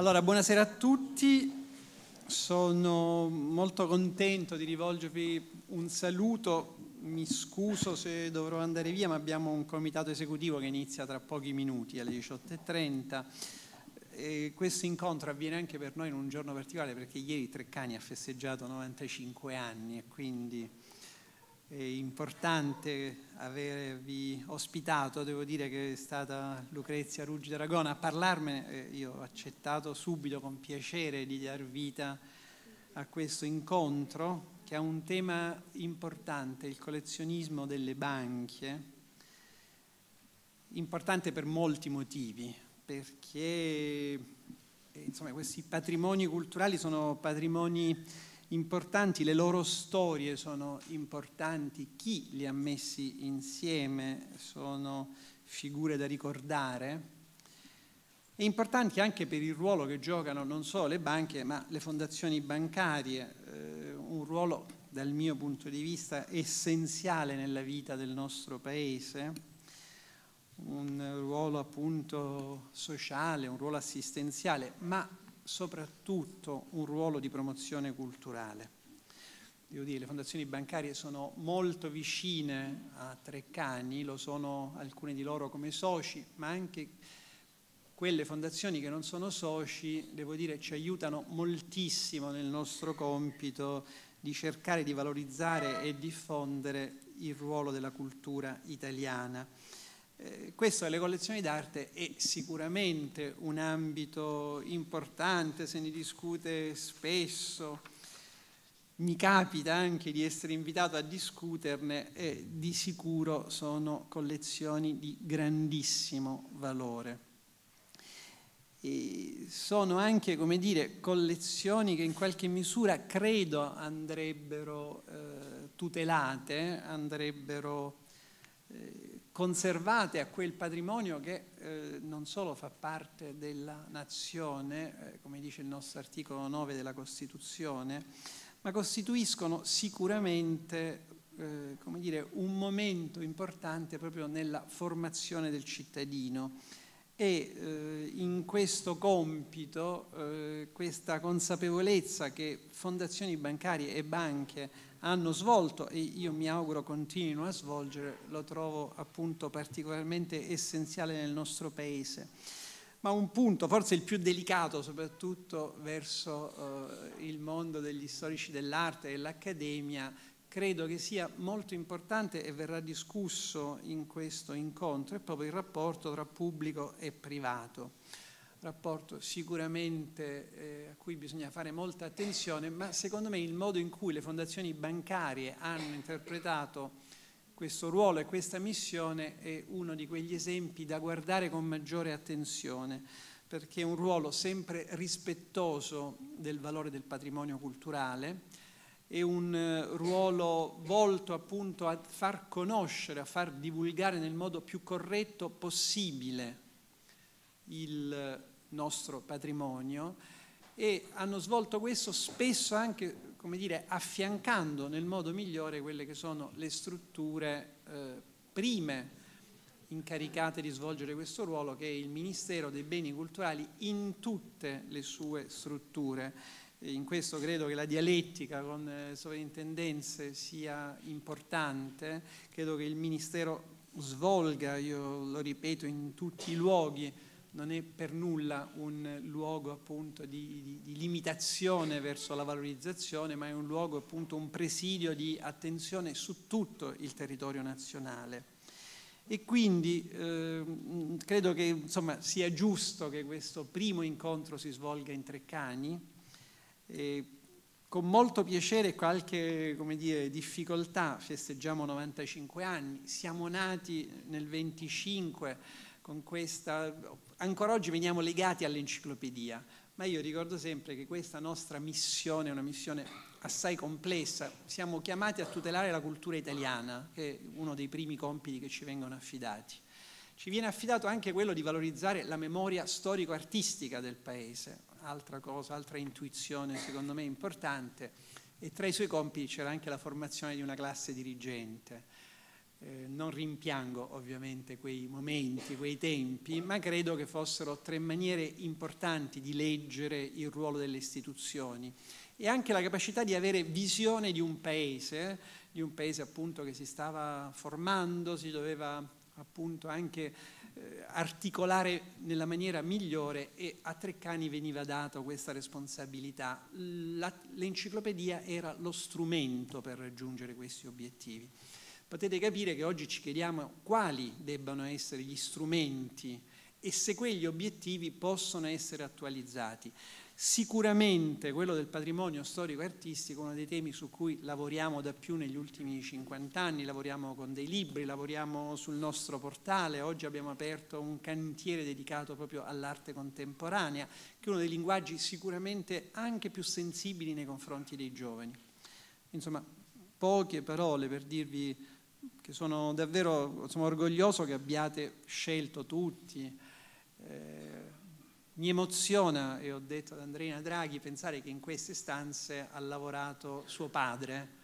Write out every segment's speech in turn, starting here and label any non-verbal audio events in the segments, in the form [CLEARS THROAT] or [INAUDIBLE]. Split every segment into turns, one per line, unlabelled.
Allora, buonasera a tutti,
sono molto contento di rivolgervi un saluto, mi scuso se dovrò andare via, ma abbiamo un comitato esecutivo che inizia tra pochi minuti alle 18.30. E questo incontro avviene anche per noi in un giorno particolare perché ieri Treccani ha festeggiato 95 anni e quindi è importante avervi ospitato, devo dire che è stata Lucrezia Ruggi d'Aragona a parlarmene, io ho accettato subito con piacere di dar vita a questo incontro che ha un tema importante, il collezionismo delle banche, importante per molti motivi, perché insomma, questi patrimoni culturali sono patrimoni importanti, le loro storie sono importanti, chi li ha messi insieme sono figure da ricordare e importanti anche per il ruolo che giocano non solo le banche ma le fondazioni bancarie, eh, un ruolo dal mio punto di vista essenziale nella vita del nostro paese un ruolo appunto sociale, un ruolo assistenziale, ma soprattutto un ruolo di promozione culturale. Devo dire, le fondazioni bancarie sono molto vicine a Treccani, lo sono alcune di loro come soci, ma anche quelle fondazioni che non sono soci, devo dire, ci aiutano moltissimo nel nostro compito di cercare di valorizzare e diffondere il ruolo della cultura italiana eh, questo alle collezioni d'arte è sicuramente un ambito importante, se ne discute spesso. Mi capita anche di essere invitato a discuterne e di sicuro sono collezioni di grandissimo valore. E sono anche, come dire, collezioni che in qualche misura credo andrebbero eh, tutelate, andrebbero eh, conservate a quel patrimonio che eh, non solo fa parte della nazione, eh, come dice il nostro articolo 9 della Costituzione, ma costituiscono sicuramente eh, dire, un momento importante proprio nella formazione del cittadino e eh, in questo compito eh, questa consapevolezza che fondazioni bancarie e banche hanno svolto e io mi auguro continuino a svolgere, lo trovo appunto particolarmente essenziale nel nostro Paese. Ma un punto, forse il più delicato soprattutto verso eh, il mondo degli storici dell'arte e dell'accademia, credo che sia molto importante e verrà discusso in questo incontro, è proprio il rapporto tra pubblico e privato rapporto sicuramente eh, a cui bisogna fare molta attenzione, ma secondo me il modo in cui le fondazioni bancarie hanno interpretato questo ruolo e questa missione è uno di quegli esempi da guardare con maggiore attenzione, perché è un ruolo sempre rispettoso del valore del patrimonio culturale, è un eh, ruolo volto appunto a far conoscere, a far divulgare nel modo più corretto possibile il nostro patrimonio e hanno svolto questo spesso anche come dire, affiancando nel modo migliore quelle che sono le strutture eh, prime incaricate di svolgere questo ruolo che è il Ministero dei Beni Culturali in tutte le sue strutture. in questo credo che la dialettica con le eh, sovrintendenze sia importante, credo che il Ministero svolga, io lo ripeto, in tutti i luoghi non è per nulla un luogo appunto di, di, di, limitazione verso la valorizzazione, ma è un luogo appunto un presidio di attenzione su tutto il territorio nazionale. E quindi eh, credo che insomma, sia giusto che questo primo incontro si svolga in Treccani. E con molto piacere e qualche dire, difficoltà festeggiamo 95 anni, siamo nati nel 25 con questa ancora oggi veniamo legati all'enciclopedia, ma io ricordo sempre che questa nostra missione è una missione assai complessa, siamo chiamati a tutelare la cultura italiana, che è uno dei primi compiti che ci vengono affidati. Ci viene affidato anche quello di valorizzare la memoria storico-artistica del paese, altra cosa, altra intuizione secondo me importante, e tra i suoi compiti c'era anche la formazione di una classe dirigente. Eh, non rimpiango ovviamente quei momenti, quei tempi, ma credo che fossero tre maniere importanti di leggere il ruolo delle istituzioni e anche la capacità di avere visione di un paese, di un paese appunto che si stava formando, si doveva appunto anche eh, articolare nella maniera migliore e a Treccani veniva data questa responsabilità. l'enciclopedia era lo strumento per raggiungere questi obiettivi potete capire che oggi ci chiediamo quali debbano essere gli strumenti e se quegli obiettivi possono essere attualizzati. Sicuramente quello del patrimonio storico e artistico è uno dei temi su cui lavoriamo da più negli ultimi 50 anni, lavoriamo con dei libri, lavoriamo sul nostro portale, oggi abbiamo aperto un cantiere dedicato proprio all'arte contemporanea, che è uno dei linguaggi sicuramente anche più sensibili nei confronti dei giovani. Insomma, poche parole per dirvi che sono davvero sono orgoglioso che abbiate scelto tutti. Eh, mi emoziona, e ho detto ad Andreina Draghi, pensare che in queste stanze ha lavorato suo padre.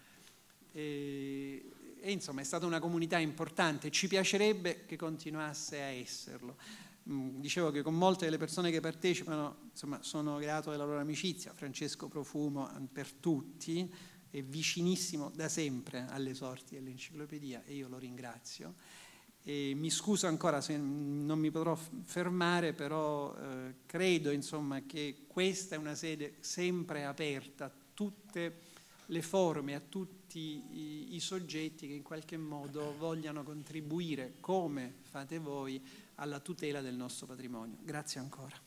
E, e insomma è stata una comunità importante, ci piacerebbe che continuasse a esserlo. Mm, dicevo che con molte delle persone che partecipano insomma, sono grato della loro amicizia, Francesco Profumo per tutti, è vicinissimo da sempre alle sorti dell'enciclopedia e io lo ringrazio. E mi scuso ancora se non mi potrò fermare, però eh, credo insomma, che questa è una sede sempre aperta a tutte le forme, a tutti i, i soggetti che in qualche modo vogliano contribuire, come fate voi, alla tutela del nostro patrimonio. Grazie ancora.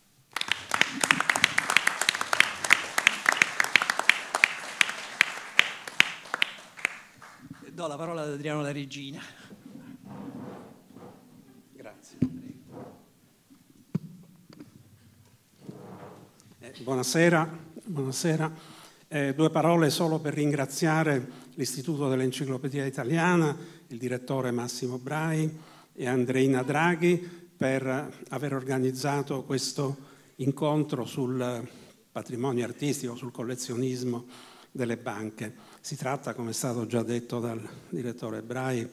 Do la parola ad Adriano La Regina.
Grazie. Eh, buonasera, buonasera. Eh, due parole solo per ringraziare l'Istituto dell'Enciclopedia Italiana, il direttore Massimo Brai e Andreina Draghi per aver organizzato questo incontro sul patrimonio artistico, sul collezionismo delle banche. Si tratta, come è stato già detto dal direttore Brai,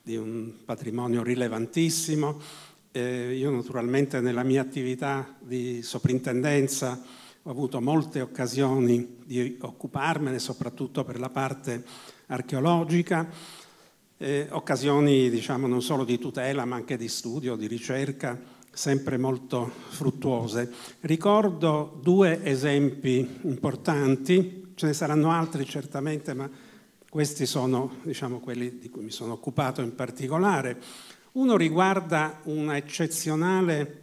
di un patrimonio rilevantissimo. Eh, io naturalmente nella mia attività di soprintendenza ho avuto molte occasioni di occuparmene, soprattutto per la parte archeologica, eh, occasioni diciamo, non solo di tutela ma anche di studio, di ricerca, sempre molto fruttuose. Ricordo due esempi importanti ce ne saranno altri certamente, ma questi sono diciamo, quelli di cui mi sono occupato in particolare. Uno riguarda una eccezionale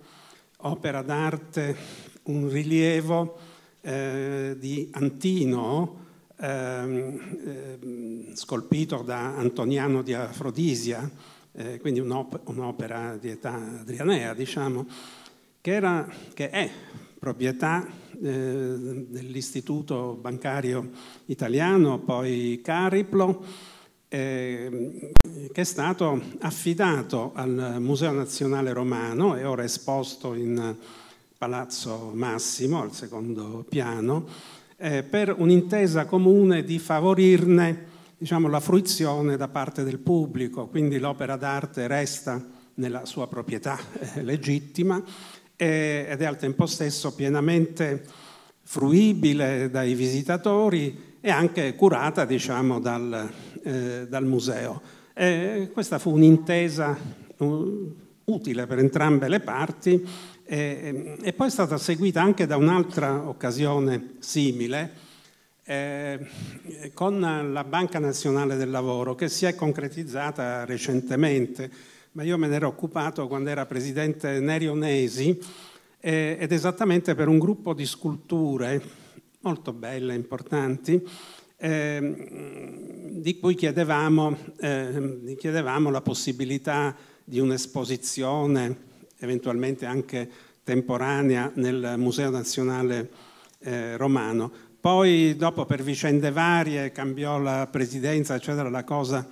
opera d'arte, un rilievo eh, di Antino, eh, scolpito da Antoniano di Afrodisia, eh, quindi un'opera di età adrianea, diciamo, che, era, che è proprietà dell'Istituto eh, Bancario Italiano, poi Cariplo, ehm, che è stato affidato al Museo Nazionale Romano e ora esposto in Palazzo Massimo, al secondo piano, eh, per un'intesa comune di favorirne diciamo, la fruizione da parte del pubblico, quindi l'opera d'arte resta nella sua proprietà eh, legittima ed è al tempo stesso pienamente fruibile dai visitatori e anche curata diciamo, dal, eh, dal museo. E questa fu un'intesa utile per entrambe le parti e, e, poi è stata seguita anche da un'altra occasione simile eh, con la Banca Nazionale del Lavoro che si è concretizzata recentemente ma io me ne ero occupato quando era presidente Nerio Nesi eh, ed esattamente per un gruppo di sculture molto belle, importanti, eh, di cui chiedevamo, eh, chiedevamo, la possibilità di un'esposizione, eventualmente anche temporanea, nel Museo Nazionale eh, Romano. Poi, dopo, per vicende varie, cambiò la presidenza, eccetera, la cosa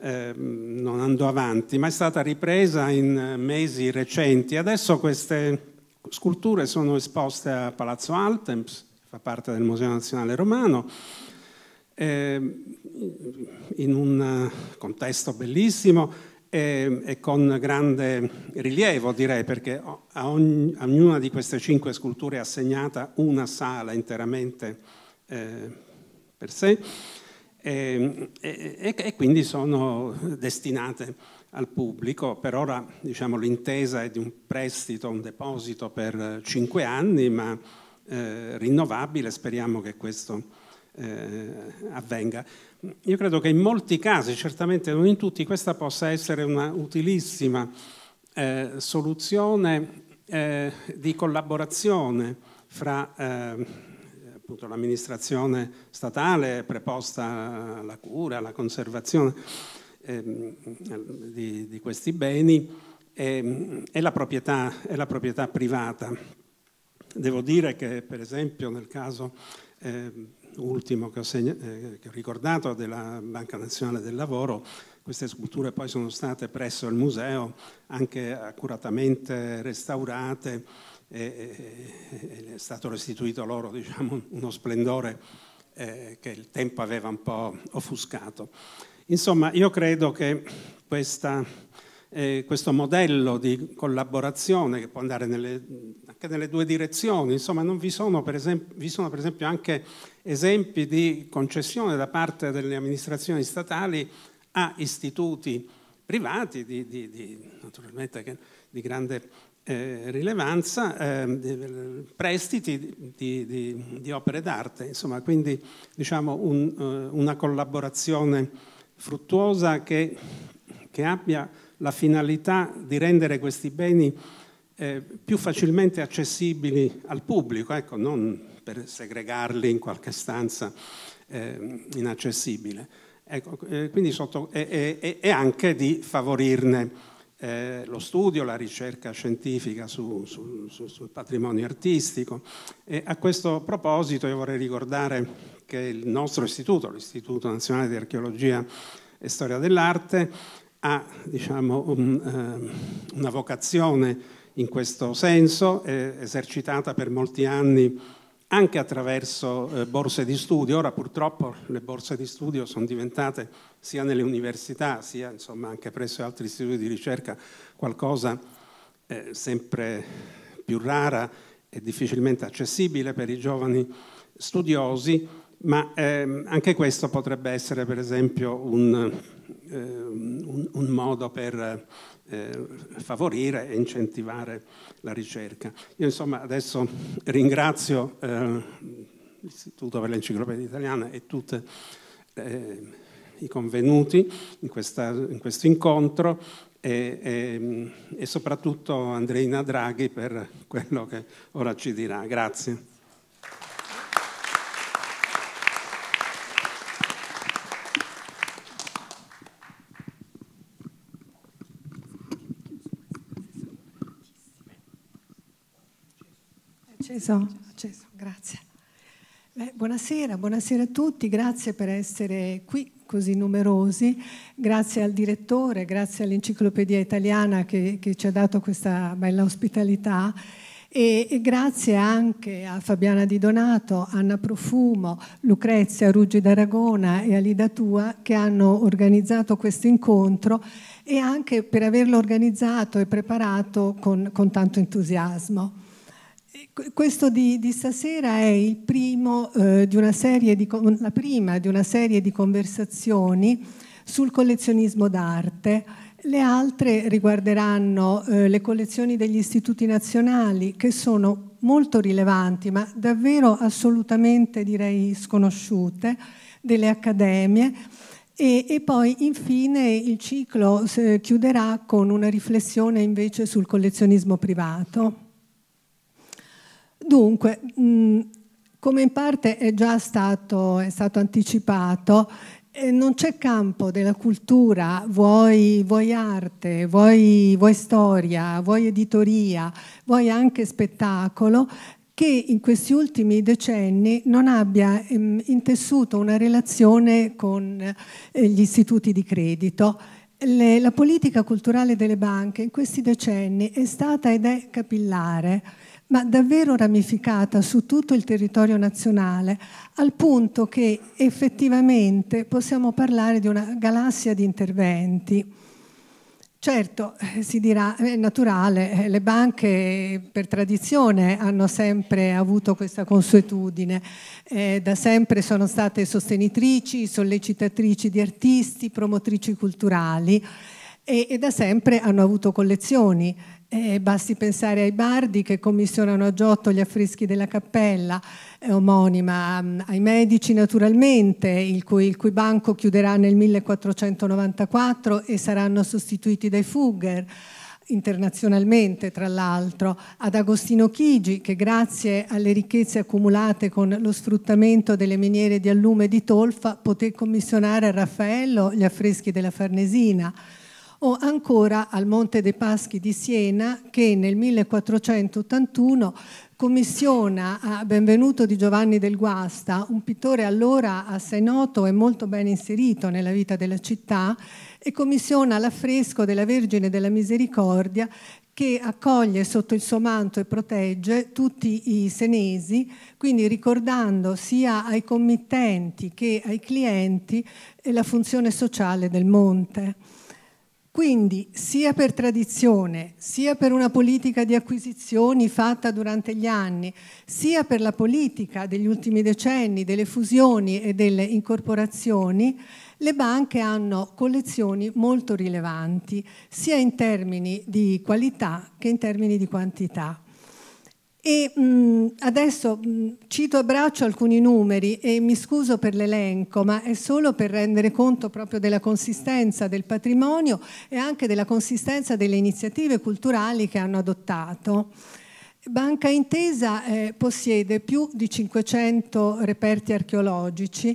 Ehm, non andò avanti, ma è stata ripresa in eh, mesi recenti. Adesso queste sculture sono esposte a Palazzo Altemps, che fa parte del Museo Nazionale Romano, ehm, in un eh, contesto bellissimo e, con grande rilievo, direi, perché a, ognuna di queste cinque sculture è assegnata una sala interamente eh, per sé. Ehm, e, e, e quindi sono destinate al pubblico. Per ora diciamo, l'intesa è di un prestito, un deposito per cinque anni, ma eh, rinnovabile, speriamo che questo eh, avvenga. Io credo che in molti casi, certamente non in tutti, questa possa essere una utilissima eh, soluzione eh, di collaborazione fra eh, appunto l'amministrazione statale preposta alla cura, alla conservazione ehm, di, di, questi beni e, ehm, e, la proprietà, e, la proprietà, privata. Devo dire che per esempio nel caso eh, ultimo che ho, eh, che ho ricordato della Banca Nazionale del Lavoro, queste sculture poi sono state presso il museo anche accuratamente restaurate e, è stato restituito loro diciamo, uno splendore eh, che il tempo aveva un po' offuscato. Insomma, io credo che questa, eh, questo modello di collaborazione che può andare nelle, anche nelle due direzioni, insomma, vi sono, esempio, vi, sono per esempio anche esempi di concessione da parte delle amministrazioni statali a istituti privati, di, di, di, naturalmente di grande eh, rilevanza ehm, eh, prestiti di, di, di, opere d'arte, insomma, quindi diciamo un, eh, una collaborazione fruttuosa che, che, abbia la finalità di rendere questi beni eh, più facilmente accessibili al pubblico, ecco, non per segregarli in qualche stanza ehm, inaccessibile. Ecco, quindi sotto, e, e, e anche di favorirne eh, lo studio, la ricerca scientifica su, su, su, sul patrimonio artistico. E a questo proposito io vorrei ricordare che il nostro istituto, l'Istituto Nazionale di Archeologia e Storia dell'Arte, ha diciamo, un, eh, una vocazione in questo senso, è esercitata per molti anni anche attraverso eh, borse di studio. Ora purtroppo le borse di studio sono diventate sia nelle università sia insomma, anche presso altri istituti di ricerca qualcosa eh, sempre più rara e difficilmente accessibile per i giovani studiosi, ma ehm, anche questo potrebbe essere per esempio un, eh, un, un modo per eh, favorire e incentivare la ricerca. Io insomma adesso ringrazio eh, l'Istituto per l'Enciclopedia Italiana e tutti eh, i convenuti in, questa, in questo incontro e, e, e soprattutto Andreina Draghi per quello che ora ci dirà. Grazie.
Acceso, acceso, grazie. Beh, buonasera, buonasera a tutti, grazie per essere qui così numerosi, grazie al direttore, grazie all'Enciclopedia Italiana che, che, ci ha dato questa bella ospitalità e, e, grazie anche a Fabiana Di Donato, Anna Profumo, Lucrezia Ruggi d'Aragona e Alida Tua che hanno organizzato questo incontro e anche per averlo organizzato e preparato con, con tanto entusiasmo. Questo di, di, stasera è primo, eh, di, la prima di una serie di conversazioni sul collezionismo d'arte. Le altre riguarderanno eh, le collezioni degli istituti nazionali che sono molto rilevanti ma davvero assolutamente direi sconosciute, delle accademie. E, e, poi infine il ciclo chiuderà con una riflessione invece sul collezionismo privato. Dunque, mm, come in parte è già stato, è stato anticipato, eh, non c'è campo della cultura, vuoi, vuoi arte, vuoi, vuoi storia, vuoi editoria, vuoi anche spettacolo, che in questi ultimi decenni non abbia mm, intessuto una relazione con eh, gli istituti di credito. Le, la politica culturale delle banche in questi decenni è stata ed è capillare ma davvero ramificata su tutto il territorio nazionale, al punto che effettivamente possiamo parlare di una galassia di interventi. Certo, eh, si dirà, è naturale, eh, le banche per tradizione hanno sempre avuto questa consuetudine, eh, da sempre sono state sostenitrici, sollecitatrici di artisti, promotrici culturali e, e da sempre hanno avuto collezioni eh, basti pensare ai bardi che commissionano a Giotto gli affreschi della cappella eh, omonima, mm, ai medici naturalmente, il cui, il cui, banco chiuderà nel 1494 e saranno sostituiti dai Fugger internazionalmente tra l'altro, ad Agostino Chigi che grazie alle ricchezze accumulate con lo sfruttamento delle miniere di allume di tolfa poté commissionare a Raffaello gli affreschi della Farnesina o ancora al Monte dei Paschi di Siena che nel 1481 commissiona a Benvenuto di Giovanni del Guasta, un pittore allora assai noto e molto ben inserito nella vita della città, e commissiona l'affresco della Vergine della Misericordia che accoglie sotto il suo manto e protegge tutti i senesi, quindi ricordando sia ai committenti che ai clienti eh, la funzione sociale del monte. Quindi sia per tradizione, sia per una politica di acquisizioni fatta durante gli anni, sia per la politica degli ultimi decenni, delle fusioni e delle incorporazioni, le banche hanno collezioni molto rilevanti, sia in termini di qualità che in termini di quantità. E mh, mm, adesso mh, mm, cito a braccio alcuni numeri e mi scuso per l'elenco, ma è solo per rendere conto proprio della consistenza del patrimonio e anche della consistenza delle iniziative culturali che hanno adottato. Banca Intesa eh, possiede più di 500 reperti archeologici,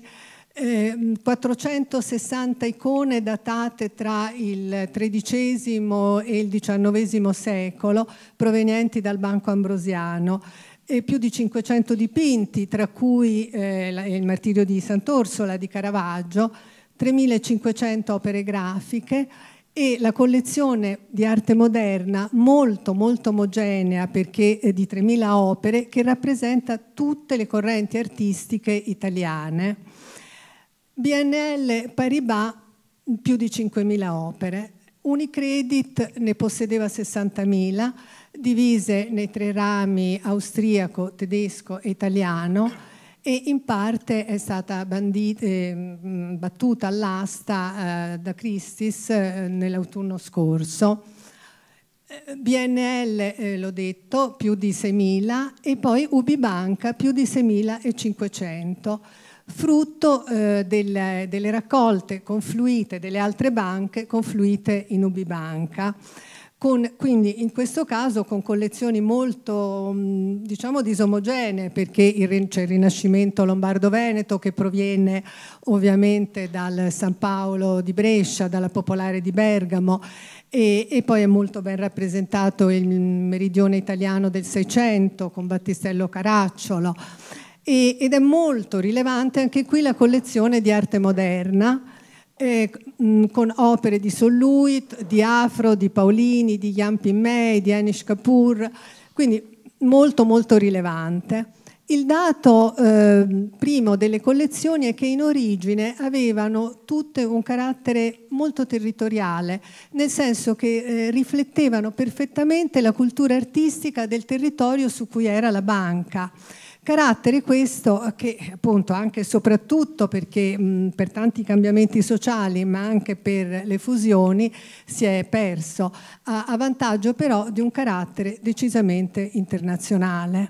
460 ehm, icone datate tra il XIII e il XIX secolo provenienti dal Banco Ambrosiano e più di 500 dipinti, tra cui eh, il martirio di Sant'Orsola di Caravaggio, 3.500 opere grafiche e la collezione di arte moderna molto molto omogenea perché è eh, di 3.000 opere che rappresenta tutte le correnti artistiche italiane. BNL Paribas più di 5.000 opere, Unicredit ne possedeva 60.000, divise nei tre rami austriaco, tedesco e italiano e in parte è stata bandita, eh, battuta all'asta eh, da Christis eh, nell'autunno scorso. BNL, eh, l'ho detto, più di 6.000 e poi Ubibanca più di 6.500 frutto eh, delle, delle, raccolte confluite delle altre banche, confluite in Ubibanca. Con, quindi in questo caso con collezioni molto mm, diciamo disomogenee perché c'è il Rinascimento Lombardo-Veneto che proviene ovviamente dal San Paolo di Brescia, dalla Popolare di Bergamo e, e, poi è molto ben rappresentato il meridione italiano del Seicento con Battistello Caracciolo e, ed è molto rilevante anche qui la collezione di arte moderna, eh, mh, mm, con opere di Solluit, di Afro, di Paolini, di Jan Mei, di Anish Kapoor, quindi molto molto rilevante. Il dato eh, primo delle collezioni è che in origine avevano tutte un carattere molto territoriale, nel senso che eh, riflettevano perfettamente la cultura artistica del territorio su cui era la banca. Carattere questo che appunto anche e soprattutto perché mh, per tanti cambiamenti sociali ma anche per le fusioni si è perso, a, a vantaggio però di un carattere decisamente internazionale.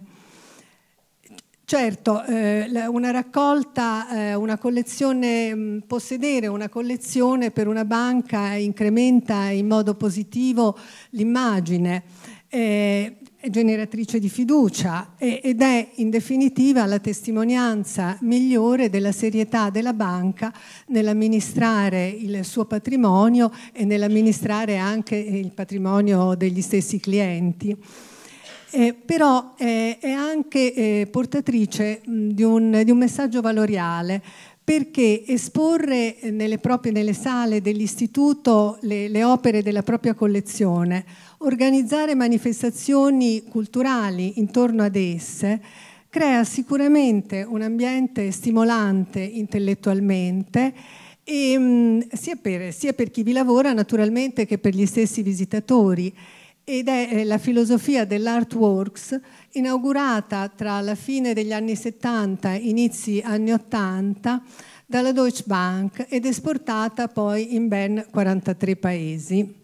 Certo, eh, una raccolta, eh, una collezione, possedere una collezione per una banca incrementa in modo positivo l'immagine. Eh, generatrice di fiducia ed è in definitiva la testimonianza migliore della serietà della banca nell'amministrare il suo patrimonio e nell'amministrare anche il patrimonio degli stessi clienti. Eh, però eh, è anche eh, portatrice mh, di, un, di, un, messaggio valoriale perché esporre eh, nelle, proprie, nelle sale dell'istituto le, le, opere della propria collezione, organizzare manifestazioni culturali intorno ad esse, crea sicuramente un ambiente stimolante intellettualmente e, mh, mm, sia, per, sia per chi vi lavora naturalmente che per gli stessi visitatori ed è eh, la filosofia dell'Artworks inaugurata tra la fine degli anni 70 e inizi anni 80 dalla Deutsche Bank ed esportata poi in ben 43 paesi.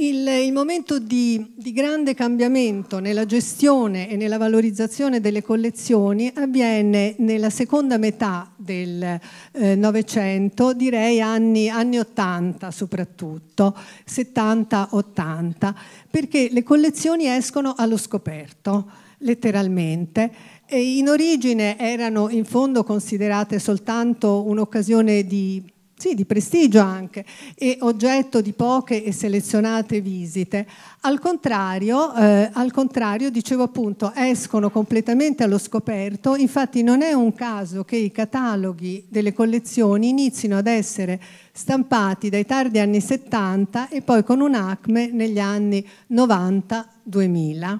Il, il, momento di, di, grande cambiamento nella gestione e nella valorizzazione delle collezioni avviene nella seconda metà del eh, Novecento, direi anni, anni 80 soprattutto, 70-80, perché le collezioni escono allo scoperto, letteralmente. E in origine erano in fondo considerate soltanto un'occasione di sì, di prestigio anche, e oggetto di poche e selezionate visite. Al contrario, eh, al contrario, dicevo appunto, escono completamente allo scoperto, infatti non è un caso che i cataloghi delle collezioni inizino ad essere stampati dai tardi anni 70 e poi con un acme negli anni 90-2000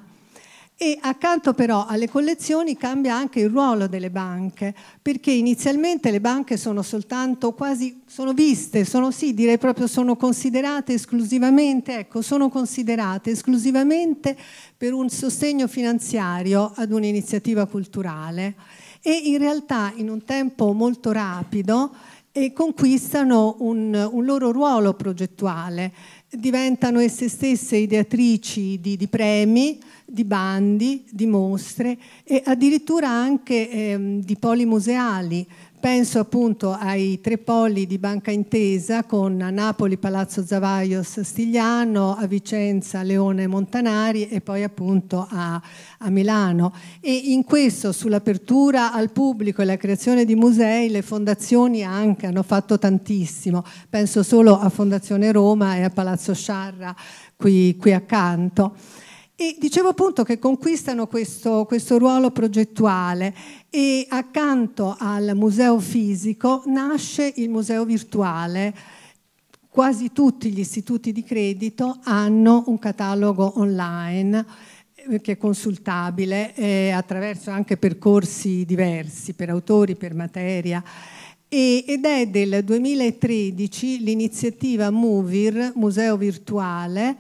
e accanto però alle collezioni cambia anche il ruolo delle banche, perché inizialmente le banche sono soltanto quasi, sono viste, sono sì, direi proprio sono considerate esclusivamente, ecco, sono considerate esclusivamente per un sostegno finanziario ad un'iniziativa culturale e in realtà in un tempo molto rapido eh, conquistano un, un loro ruolo progettuale diventano esse stesse ideatrici di, di, premi, di bandi, di mostre e addirittura anche ehm, di poli museali. Penso appunto ai tre poli di Banca Intesa con Napoli Palazzo Zavaios Stigliano, a Vicenza Leone Montanari e poi appunto a, a Milano. E in questo sull'apertura al pubblico e la creazione di musei le fondazioni anche hanno fatto tantissimo. Penso solo a Fondazione Roma e a Palazzo Sciarra qui, qui accanto. E dicevo appunto che conquistano questo, questo, ruolo progettuale e accanto al museo fisico nasce il museo virtuale. Quasi tutti gli istituti di credito hanno un catalogo online eh, che è consultabile eh, attraverso anche percorsi diversi per autori, per materia ed è del 2013 l'iniziativa MUVIR, Museo Virtuale,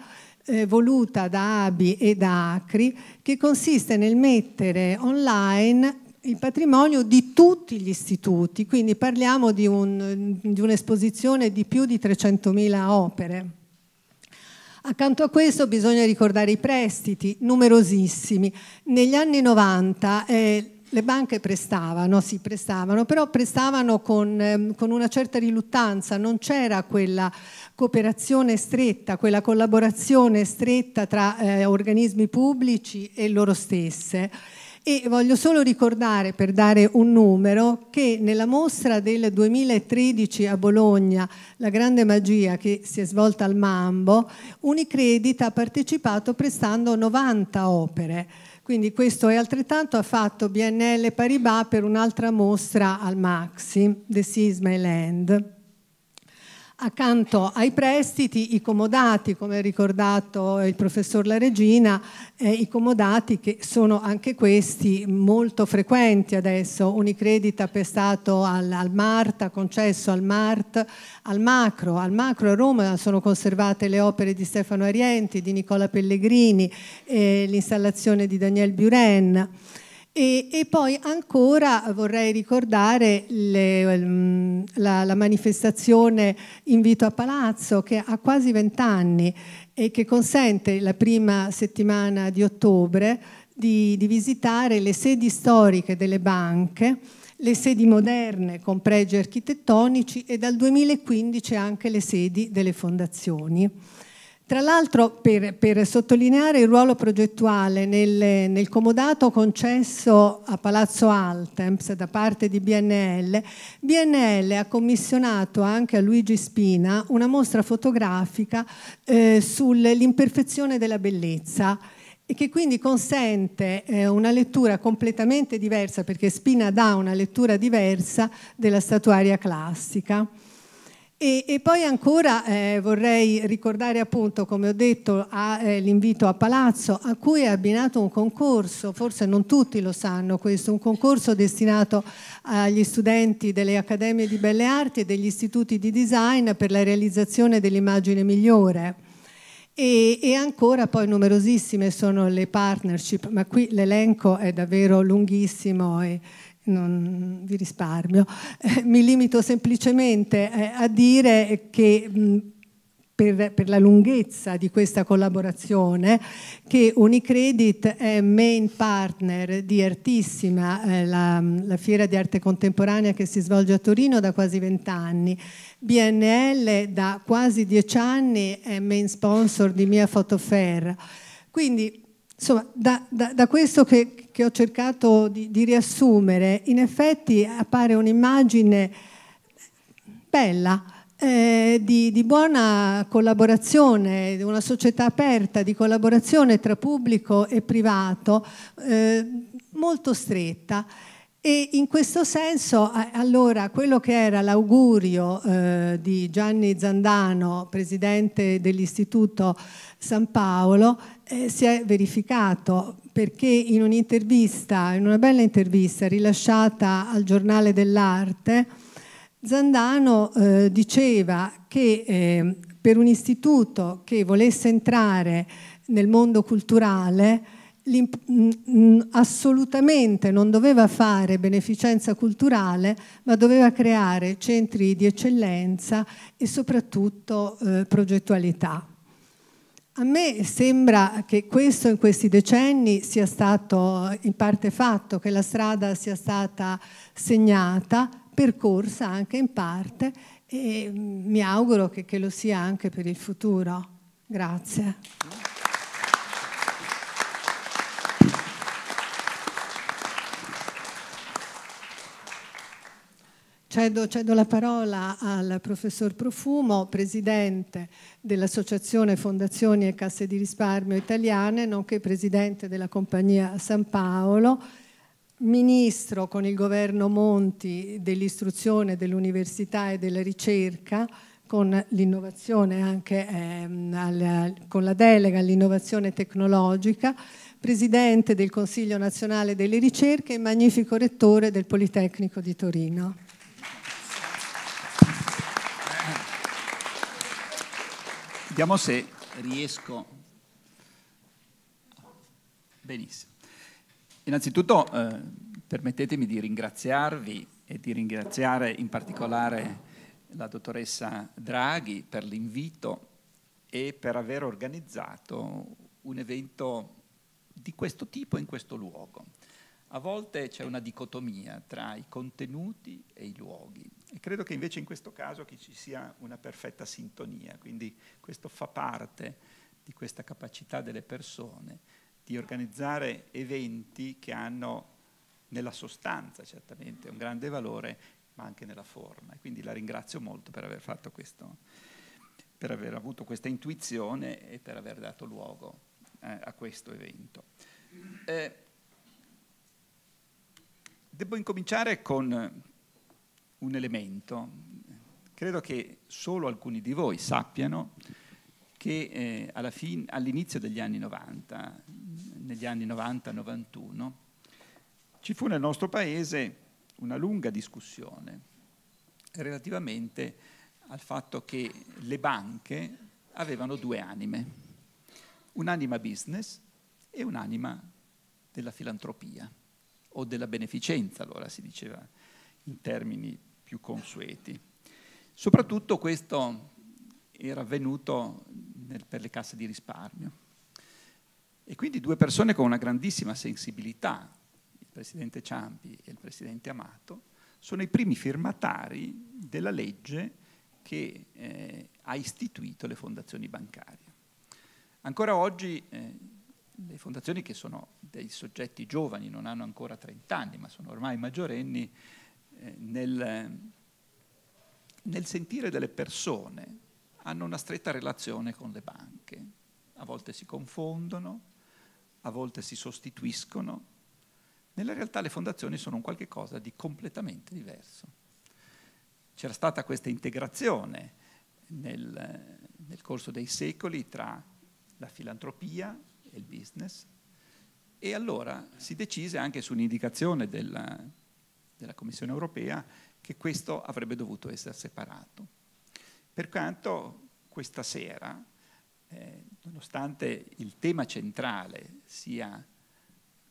eh, voluta da ABI e da ACRI che consiste nel mettere online il patrimonio di tutti gli istituti, quindi parliamo di, un'esposizione di, un di più di 300.000 opere. Accanto a questo bisogna ricordare i prestiti, numerosissimi. Negli anni 90 eh, le banche prestavano, sì, prestavano, però prestavano con, ehm, con una certa riluttanza, non c'era quella cooperazione stretta, quella collaborazione stretta tra eh, organismi pubblici e loro stesse. E voglio solo ricordare, per dare un numero, che nella mostra del 2013 a Bologna, La Grande Magia, che si è svolta al Mambo, Unicredit ha partecipato prestando 90 opere. Quindi questo è altrettanto ha fatto BNL Paribas per un'altra mostra al Maxi, The Sisma Land accanto ai prestiti i comodati, come ha ricordato il professor La Regina, eh, i comodati che sono anche questi molto frequenti adesso, Unicredit ha prestato al, al MART, ha concesso al MART, al Macro, al Macro a Roma sono conservate le opere di Stefano Arienti, di Nicola Pellegrini, eh, l'installazione di Daniel Buren. E, e, poi ancora vorrei ricordare le, ehm, la, la, manifestazione Invito a Palazzo che ha quasi vent'anni e che consente la prima settimana di ottobre di, di visitare le sedi storiche delle banche le sedi moderne con pregi architettonici e dal 2015 anche le sedi delle fondazioni. Tra l'altro, per, per, sottolineare il ruolo progettuale nel, nel, comodato concesso a Palazzo Altemps da parte di BNL, BNL ha commissionato anche a Luigi Spina una mostra fotografica eh, sull'imperfezione della bellezza e che quindi consente eh, una lettura completamente diversa, perché Spina dà una lettura diversa della statuaria classica. E, e, poi ancora eh, vorrei ricordare appunto, come ho detto, eh, l'invito a Palazzo a cui è abbinato un concorso, forse non tutti lo sanno questo, un concorso destinato agli studenti delle Accademie di Belle Arti e degli istituti di design per la realizzazione dell'immagine migliore. E, e ancora poi numerosissime sono le partnership, ma qui l'elenco è davvero lunghissimo. E, non vi risparmio, eh, mi limito semplicemente eh, a dire che per, la lunghezza di questa collaborazione che Unicredit è main partner di Artissima, eh, la, la, fiera di arte contemporanea che si svolge a Torino da quasi vent'anni. BNL da quasi dieci anni è main sponsor di Mia Foto Fair. Quindi, insomma, da, da, da questo che, che ho cercato di, di riassumere, in effetti appare un'immagine bella, eh, di, di, buona collaborazione, di una società aperta di collaborazione tra pubblico e privato eh, molto stretta. E in questo senso, allora, quello che era l'augurio eh, di Gianni Zandano, presidente dell'Istituto San Paolo, eh, si è verificato perché in un'intervista, in una bella intervista rilasciata al giornale dell'arte, Zandano eh, diceva che eh, per un istituto che volesse entrare nel mondo culturale assolutamente non doveva fare beneficenza culturale, ma doveva creare centri di eccellenza e soprattutto eh, progettualità. A me sembra che questo in questi decenni sia stato eh, in parte fatto, che la strada sia stata segnata, percorsa anche in parte e mm, mi auguro che, che lo sia anche per il futuro. Grazie. Cedo, cedo, la parola al professor Profumo, presidente dell'Associazione Fondazioni e Casse di Risparmio Italiane, nonché presidente della Compagnia San Paolo, ministro con il governo Monti dell'istruzione, dell'università e della ricerca, con l'innovazione anche ehm, alla, con la delega all'innovazione tecnologica, presidente del Consiglio nazionale delle ricerche e magnifico rettore del Politecnico di Torino.
Vediamo se riesco. Benissimo. Innanzitutto eh, permettetemi di ringraziarvi e di ringraziare in particolare la dottoressa Draghi per l'invito e per aver organizzato un evento di questo tipo in questo luogo. A volte c'è una dicotomia tra i contenuti e i luoghi e credo che invece in questo caso ci sia una perfetta sintonia, quindi questo fa parte di questa capacità delle persone di organizzare eventi che hanno nella sostanza certamente un grande valore, ma anche nella forma. E quindi la ringrazio molto per aver fatto questo, per aver avuto questa intuizione e per aver dato luogo eh, a questo evento. Eh, Devo incominciare con eh, un elemento. Credo che solo alcuni di voi sappiano che eh, all'inizio degli anni 90, negli anni 90-91, ci fu nel nostro Paese una lunga discussione relativamente al fatto che le banche avevano due anime, un'anima business e un'anima della filantropia o della beneficenza, allora si diceva in termini più consueti. Soprattutto questo era avvenuto nel, per le casse di risparmio. E quindi due persone con una grandissima sensibilità, il presidente Ciampi e il presidente Amato, sono i primi firmatari della legge che eh, ha istituito le fondazioni bancarie. Ancora oggi eh, le fondazioni che sono dei soggetti giovani, non hanno ancora 30 anni, ma sono ormai maggiorenni, eh, nel, nel sentire delle persone hanno una stretta relazione con le banche. A volte si confondono, a volte si sostituiscono. Nella realtà le fondazioni sono un qualche cosa di completamente diverso. C'era stata questa integrazione nel, nel corso dei secoli tra la filantropia, il business. E allora si decise anche su un'indicazione della, della Commissione europea che questo avrebbe dovuto essere separato. Pertanto questa sera, eh, nonostante il tema centrale sia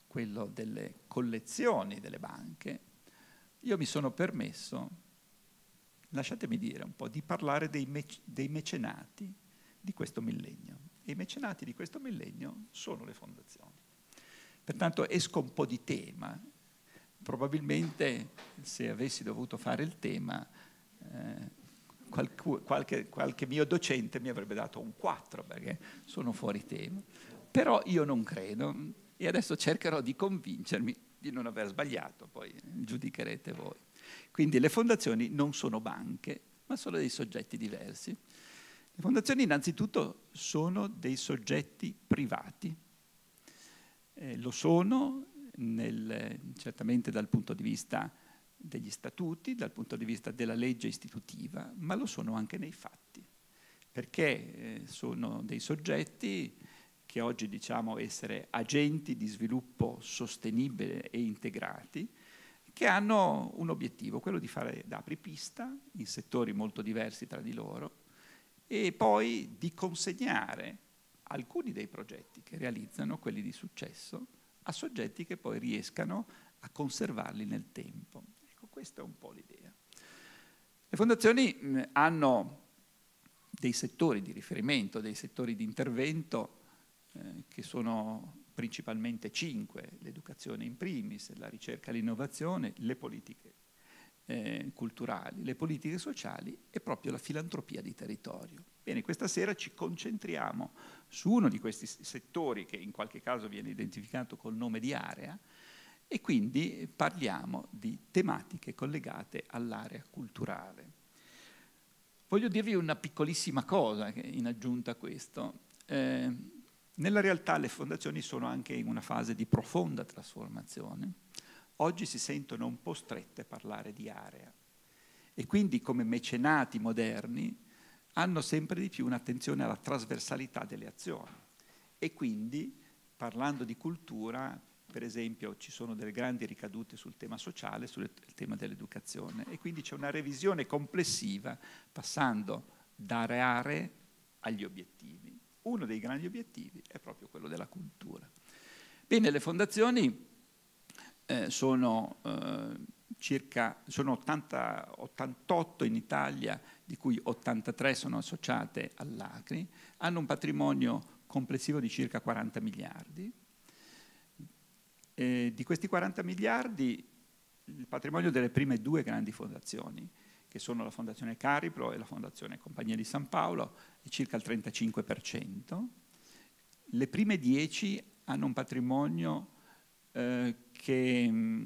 quello delle collezioni delle banche, io mi sono permesso, lasciatemi dire un po', di parlare dei, mec dei mecenati di questo millennio. E i mecenati di questo millennio sono le fondazioni. Pertanto esco un po' di tema. Probabilmente se avessi dovuto fare il tema, eh, qualche, qualche, qualche mio docente mi avrebbe dato un 4 perché sono fuori tema. Però io non credo e adesso cercherò di convincermi di non aver sbagliato, poi giudicherete voi. Quindi le fondazioni non sono banche, ma sono dei soggetti diversi le fondazioni innanzitutto sono dei soggetti privati. Eh, lo sono nel, certamente dal punto di vista degli statuti, dal punto di vista della legge istitutiva, ma lo sono anche nei fatti, perché eh, sono dei soggetti che oggi diciamo essere agenti di sviluppo sostenibile e integrati, che hanno un obiettivo, quello di fare da apripista in settori molto diversi tra di loro, e poi di consegnare alcuni dei progetti che realizzano, quelli di successo, a soggetti che poi riescano a conservarli nel tempo. Ecco, questa è un po' l'idea. Le fondazioni mm, hanno dei settori di riferimento, dei settori di intervento eh, che sono principalmente cinque, l'educazione in primis, la ricerca e l'innovazione, le politiche eh, culturali, le politiche sociali e proprio la filantropia di territorio. Bene, questa sera ci concentriamo su uno di questi settori che in qualche caso viene identificato col nome di area e quindi parliamo di tematiche collegate all'area culturale. Voglio dirvi una piccolissima cosa in aggiunta a questo. Eh, nella realtà le fondazioni sono anche in una fase di profonda trasformazione oggi si sentono un po' strette a parlare di area e quindi come mecenati moderni hanno sempre di più un'attenzione alla trasversalità delle azioni e quindi parlando di cultura per esempio ci sono delle grandi ricadute sul tema sociale, sul tema dell'educazione e quindi c'è una revisione complessiva passando da aree agli obiettivi. Uno dei grandi obiettivi è proprio quello della cultura. Bene, le fondazioni eh, sono, eh, circa, sono 80, 88 in Italia, di cui 83 sono associate all'Acri, hanno un patrimonio complessivo di circa 40 miliardi. Eh, di questi 40 miliardi il patrimonio delle prime due grandi fondazioni, che sono la Fondazione Cariplo e la Fondazione Compagnia di San Paolo, è circa il 35%. Le prime 10 hanno un patrimonio eh, che mm,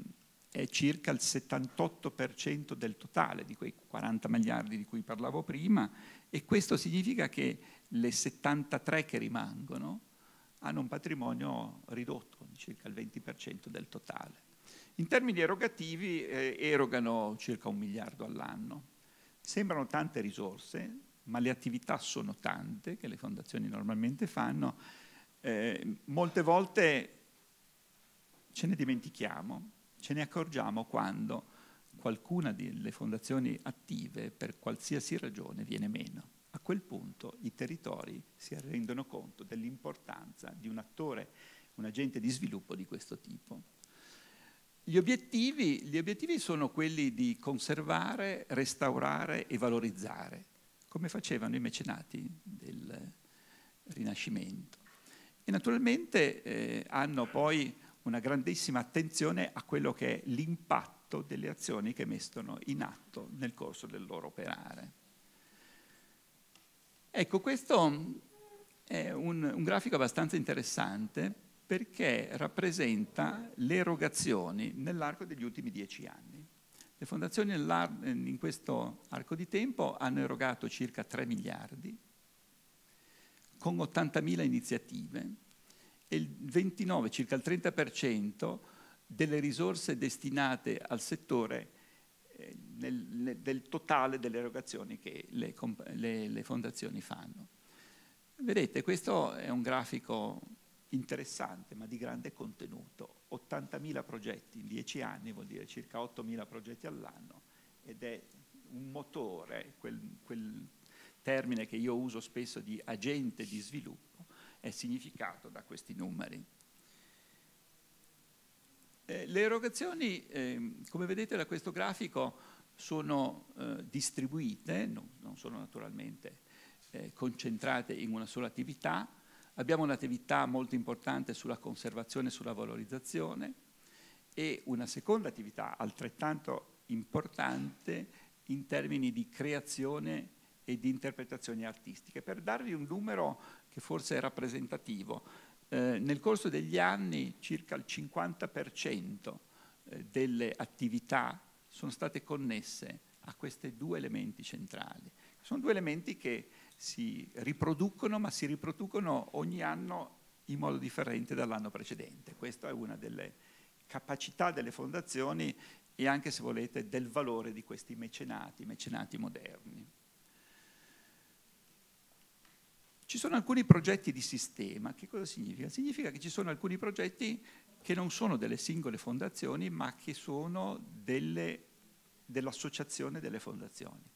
è circa il 78% del totale di quei 40 miliardi di cui parlavo prima e questo significa che le 73 che rimangono hanno un patrimonio ridotto di circa il 20% del totale. In termini erogativi eh, erogano circa un miliardo all'anno. Sembrano tante risorse, ma le attività sono tante che le fondazioni normalmente fanno. Eh, molte volte ce ne dimentichiamo, ce ne accorgiamo quando qualcuna delle fondazioni attive per qualsiasi ragione viene meno. A quel punto i territori si rendono conto dell'importanza di un attore, un agente di sviluppo di questo tipo. Gli obiettivi, gli obiettivi sono quelli di conservare, restaurare e valorizzare, come facevano i mecenati del Rinascimento. E naturalmente eh, hanno poi una grandissima attenzione a quello che è l'impatto delle azioni che mettono in atto nel corso del loro operare. Ecco, questo è un, un grafico abbastanza interessante perché rappresenta le erogazioni nell'arco degli ultimi dieci anni. Le fondazioni in questo arco di tempo hanno erogato circa 3 miliardi, con 80.000 iniziative, il 29, circa il 30% delle risorse destinate al settore eh, nel, nel, del totale delle erogazioni che le, le, le fondazioni fanno. Vedete, questo è un grafico interessante ma di grande contenuto. 80.000 progetti in 10 anni vuol dire circa 8.000 progetti all'anno ed è un motore, quel, quel termine che io uso spesso di agente di sviluppo è significato da questi numeri. Eh, le erogazioni, eh, come vedete da questo grafico, sono eh, distribuite, no, non sono naturalmente eh, concentrate in una sola attività. Abbiamo un'attività molto importante sulla conservazione e sulla valorizzazione e una seconda attività altrettanto importante in termini di creazione e di interpretazioni artistiche. Per darvi un numero che forse è rappresentativo. Eh, nel corso degli anni circa il 50% eh, delle attività sono state connesse a questi due elementi centrali. Sono due elementi che si riproducono, ma si riproducono ogni anno in modo differente dall'anno precedente. Questa è una delle capacità delle fondazioni e anche, se volete, del valore di questi mecenati, mecenati moderni. Ci sono alcuni progetti di sistema, che cosa significa? Significa che ci sono alcuni progetti che non sono delle singole fondazioni, ma che sono dell'associazione delle fondazioni.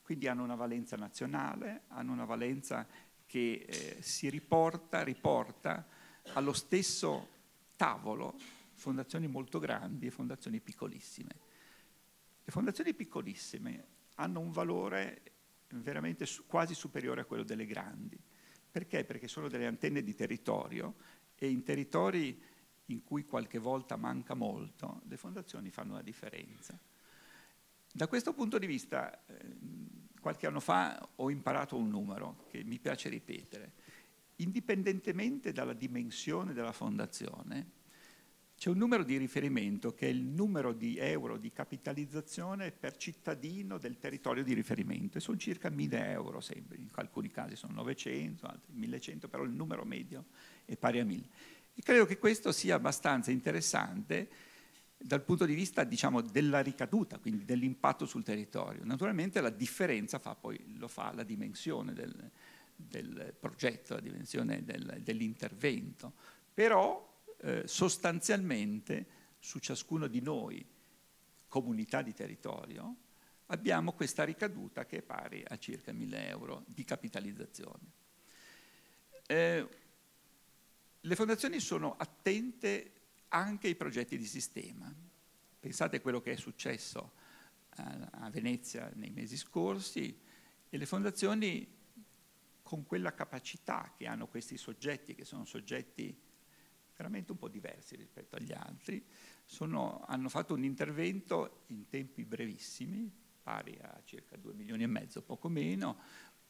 Quindi hanno una valenza nazionale, hanno una valenza che eh, si riporta, riporta allo stesso tavolo fondazioni molto grandi e fondazioni piccolissime. Le fondazioni piccolissime hanno un valore veramente quasi superiore a quello delle grandi perché? Perché sono delle antenne di territorio e in territori in cui qualche volta manca molto, le fondazioni fanno la differenza. Da questo punto di vista, eh, qualche anno fa ho imparato un numero che mi piace ripetere. Indipendentemente dalla dimensione della fondazione, c'è un numero di riferimento che è il numero di euro di capitalizzazione per cittadino del territorio di riferimento e sono circa 1000 euro sempre, in alcuni casi sono 900, altri 1100, però il numero medio è pari a 1000. E credo che questo sia abbastanza interessante dal punto di vista diciamo, della ricaduta, quindi dell'impatto sul territorio. Naturalmente la differenza fa poi, lo fa la dimensione del, del progetto, la dimensione del, dell'intervento, però eh, sostanzialmente su ciascuno di noi, comunità di territorio, abbiamo questa ricaduta che è pari a circa 1000 euro di capitalizzazione. Eh, le fondazioni sono attente anche ai progetti di sistema. Pensate a quello che è successo a, a Venezia nei mesi scorsi e le fondazioni con quella capacità che hanno questi soggetti, che sono soggetti veramente un po' diversi rispetto agli altri, sono, hanno fatto un intervento in tempi brevissimi, pari a circa 2 milioni e mezzo, poco meno,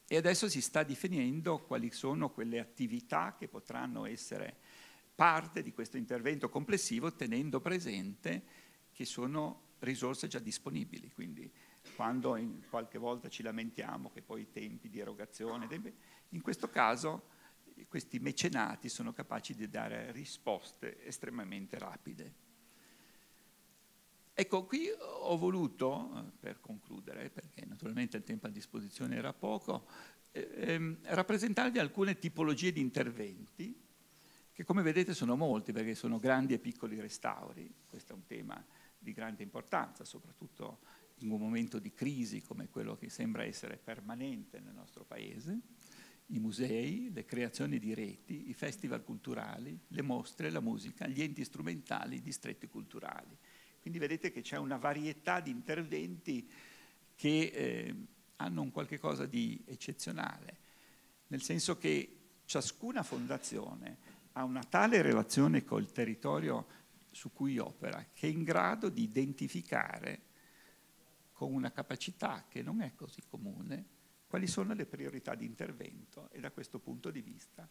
e adesso si sta definendo quali sono quelle attività che potranno essere parte di questo intervento complessivo tenendo presente che sono risorse già disponibili, quindi quando qualche volta ci lamentiamo che poi i tempi di erogazione, in questo caso questi mecenati sono capaci di dare risposte estremamente rapide. Ecco, qui ho voluto, per concludere, perché naturalmente il tempo a disposizione era poco, ehm, rappresentarvi alcune tipologie di interventi, che come vedete sono molti, perché sono grandi e piccoli restauri, questo è un tema di grande importanza, soprattutto in un momento di crisi come quello che sembra essere permanente nel nostro Paese i musei, le creazioni di reti, i festival culturali, le mostre, la musica, gli enti strumentali, i distretti culturali. Quindi vedete che c'è una varietà di interventi che eh, hanno un qualche cosa di eccezionale, nel senso che ciascuna fondazione ha una tale relazione col territorio su cui opera che è in grado di identificare con una capacità che non è così comune quali sono le priorità di intervento e da questo punto di vista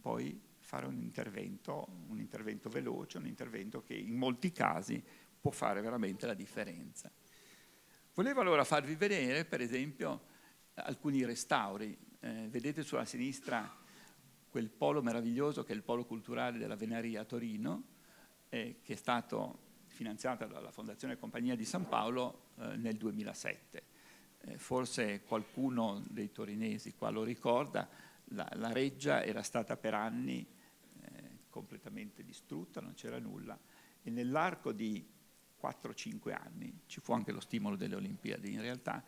poi fare un intervento, un intervento veloce, un intervento che in molti casi può fare veramente la differenza. Volevo allora farvi vedere per esempio alcuni restauri, eh, vedete sulla sinistra quel polo meraviglioso che è il polo culturale della Venaria a Torino, eh, che è stato finanziato dalla Fondazione Compagnia di San Paolo eh, nel 2007 eh, forse qualcuno dei torinesi qua lo ricorda, la, la reggia era stata per anni eh, completamente distrutta, non c'era nulla, e nell'arco di 4-5 anni, ci fu anche lo stimolo delle Olimpiadi in realtà,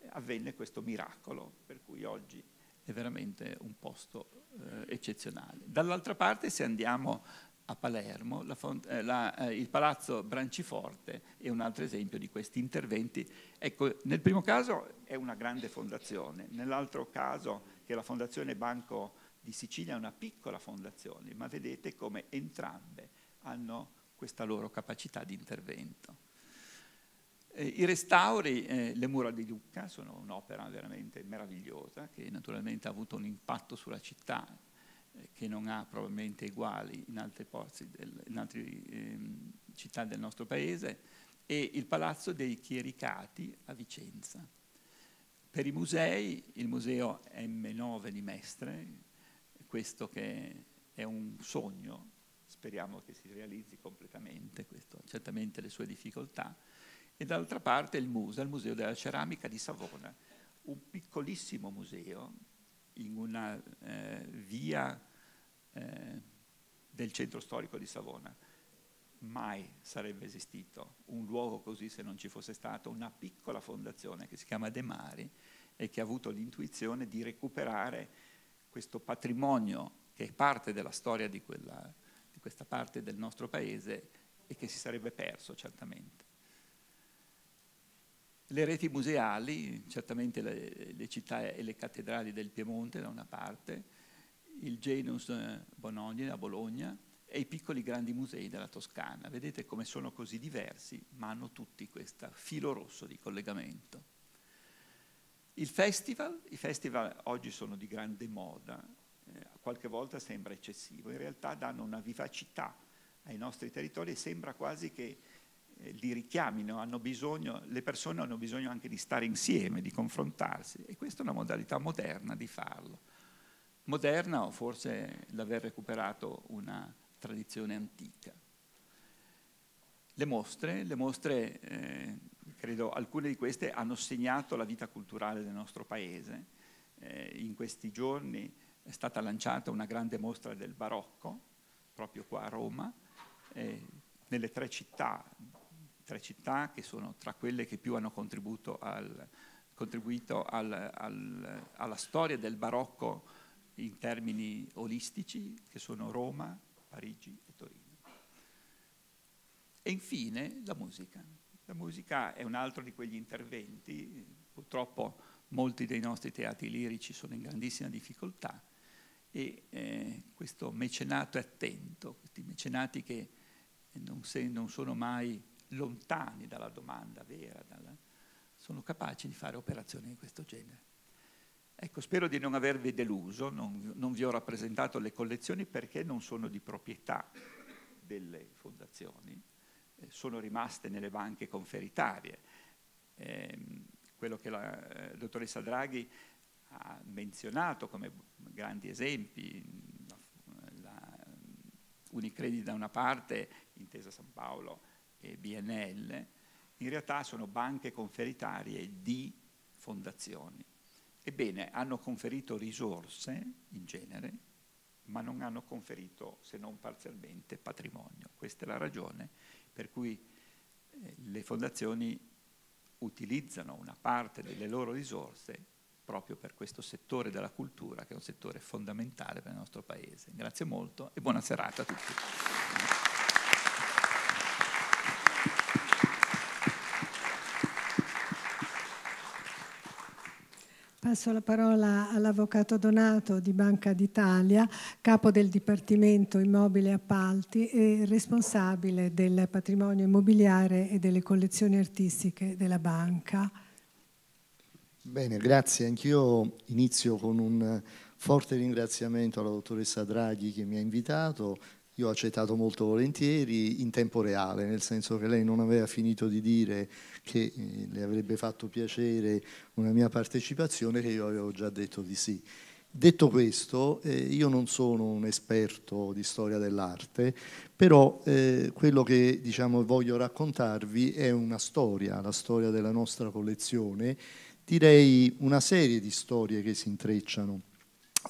eh, avvenne questo miracolo per cui oggi è veramente un posto eh, eccezionale. Dall'altra parte se andiamo a Palermo, la, eh, la, eh, il palazzo Branciforte è un altro esempio di questi interventi. Ecco, nel primo caso è una grande fondazione, nell'altro caso che la fondazione Banco di Sicilia è una piccola fondazione, ma vedete come entrambe hanno questa loro capacità di intervento. Eh, I restauri, eh, le mura di Lucca, sono un'opera veramente meravigliosa che naturalmente ha avuto un impatto sulla città che non ha probabilmente uguali in altre, del, in altre eh, città del nostro paese, e il Palazzo dei Chiericati a Vicenza. Per i musei, il museo M9 di Mestre, questo che è un sogno, speriamo che si realizzi completamente, questo certamente le sue difficoltà, e dall'altra parte il MUSA, il Museo della Ceramica di Savona, un piccolissimo museo in una eh, via eh, del centro storico di Savona. Mai sarebbe esistito un luogo così se non ci fosse stata una piccola fondazione che si chiama De Mari e che ha avuto l'intuizione di recuperare questo patrimonio che è parte della storia di, quella, di questa parte del nostro paese e che si sarebbe perso certamente le reti museali, certamente le, le, città e le cattedrali del Piemonte da una parte, il Genus eh, Bonogni a Bologna e i piccoli grandi musei della Toscana. Vedete come sono così diversi, ma hanno tutti questo filo rosso di collegamento. Il festival, i festival oggi sono di grande moda, eh, qualche volta sembra eccessivo, in realtà danno una vivacità ai nostri territori e sembra quasi che li richiamino, hanno bisogno, le persone hanno bisogno anche di stare insieme, di confrontarsi e questa è una modalità moderna di farlo. Moderna o forse l'aver recuperato una tradizione antica. Le mostre, le mostre eh, credo alcune di queste hanno segnato la vita culturale del nostro paese. Eh, in questi giorni è stata lanciata una grande mostra del barocco, proprio qua a Roma, eh, nelle tre città tre città che sono tra quelle che più hanno al, contribuito al, al, alla storia del barocco in termini olistici, che sono Roma, Parigi e Torino. E infine la musica. La musica è un altro di quegli interventi, purtroppo molti dei nostri teatri lirici sono in grandissima difficoltà e eh, questo mecenato è attento, questi mecenati che non, se, non sono mai lontani dalla domanda vera, dalla, sono capaci di fare operazioni di questo genere. Ecco, spero di non avervi deluso, non, non, vi ho rappresentato le collezioni perché non sono di proprietà delle fondazioni, eh, sono rimaste nelle banche conferitarie. Eh, quello che la eh, dottoressa Draghi ha menzionato come grandi esempi, la, la Unicredit da una parte, Intesa San Paolo, e BNL, in realtà sono banche conferitarie di fondazioni. Ebbene, hanno conferito risorse in genere, ma non hanno conferito, se non parzialmente, patrimonio. Questa è la ragione per cui eh, le fondazioni utilizzano una parte delle loro risorse proprio per questo settore della cultura, che è un settore fondamentale per il nostro Paese. Grazie molto e buona serata a tutti.
passo la parola all'Avvocato Donato di Banca d'Italia, capo del Dipartimento Immobili e Appalti e responsabile del patrimonio immobiliare e delle collezioni artistiche della Banca.
Bene, grazie. Anch'io inizio con un forte ringraziamento alla dottoressa Draghi che mi ha invitato, io ho accettato molto volentieri in tempo reale, nel senso che lei non aveva finito di dire che eh, le avrebbe fatto piacere una mia partecipazione, che io avevo già detto di sì. Detto questo, eh, io non sono un esperto di storia dell'arte, però eh, quello che diciamo, voglio raccontarvi è una storia, la storia della nostra collezione, direi una serie di storie che si intrecciano.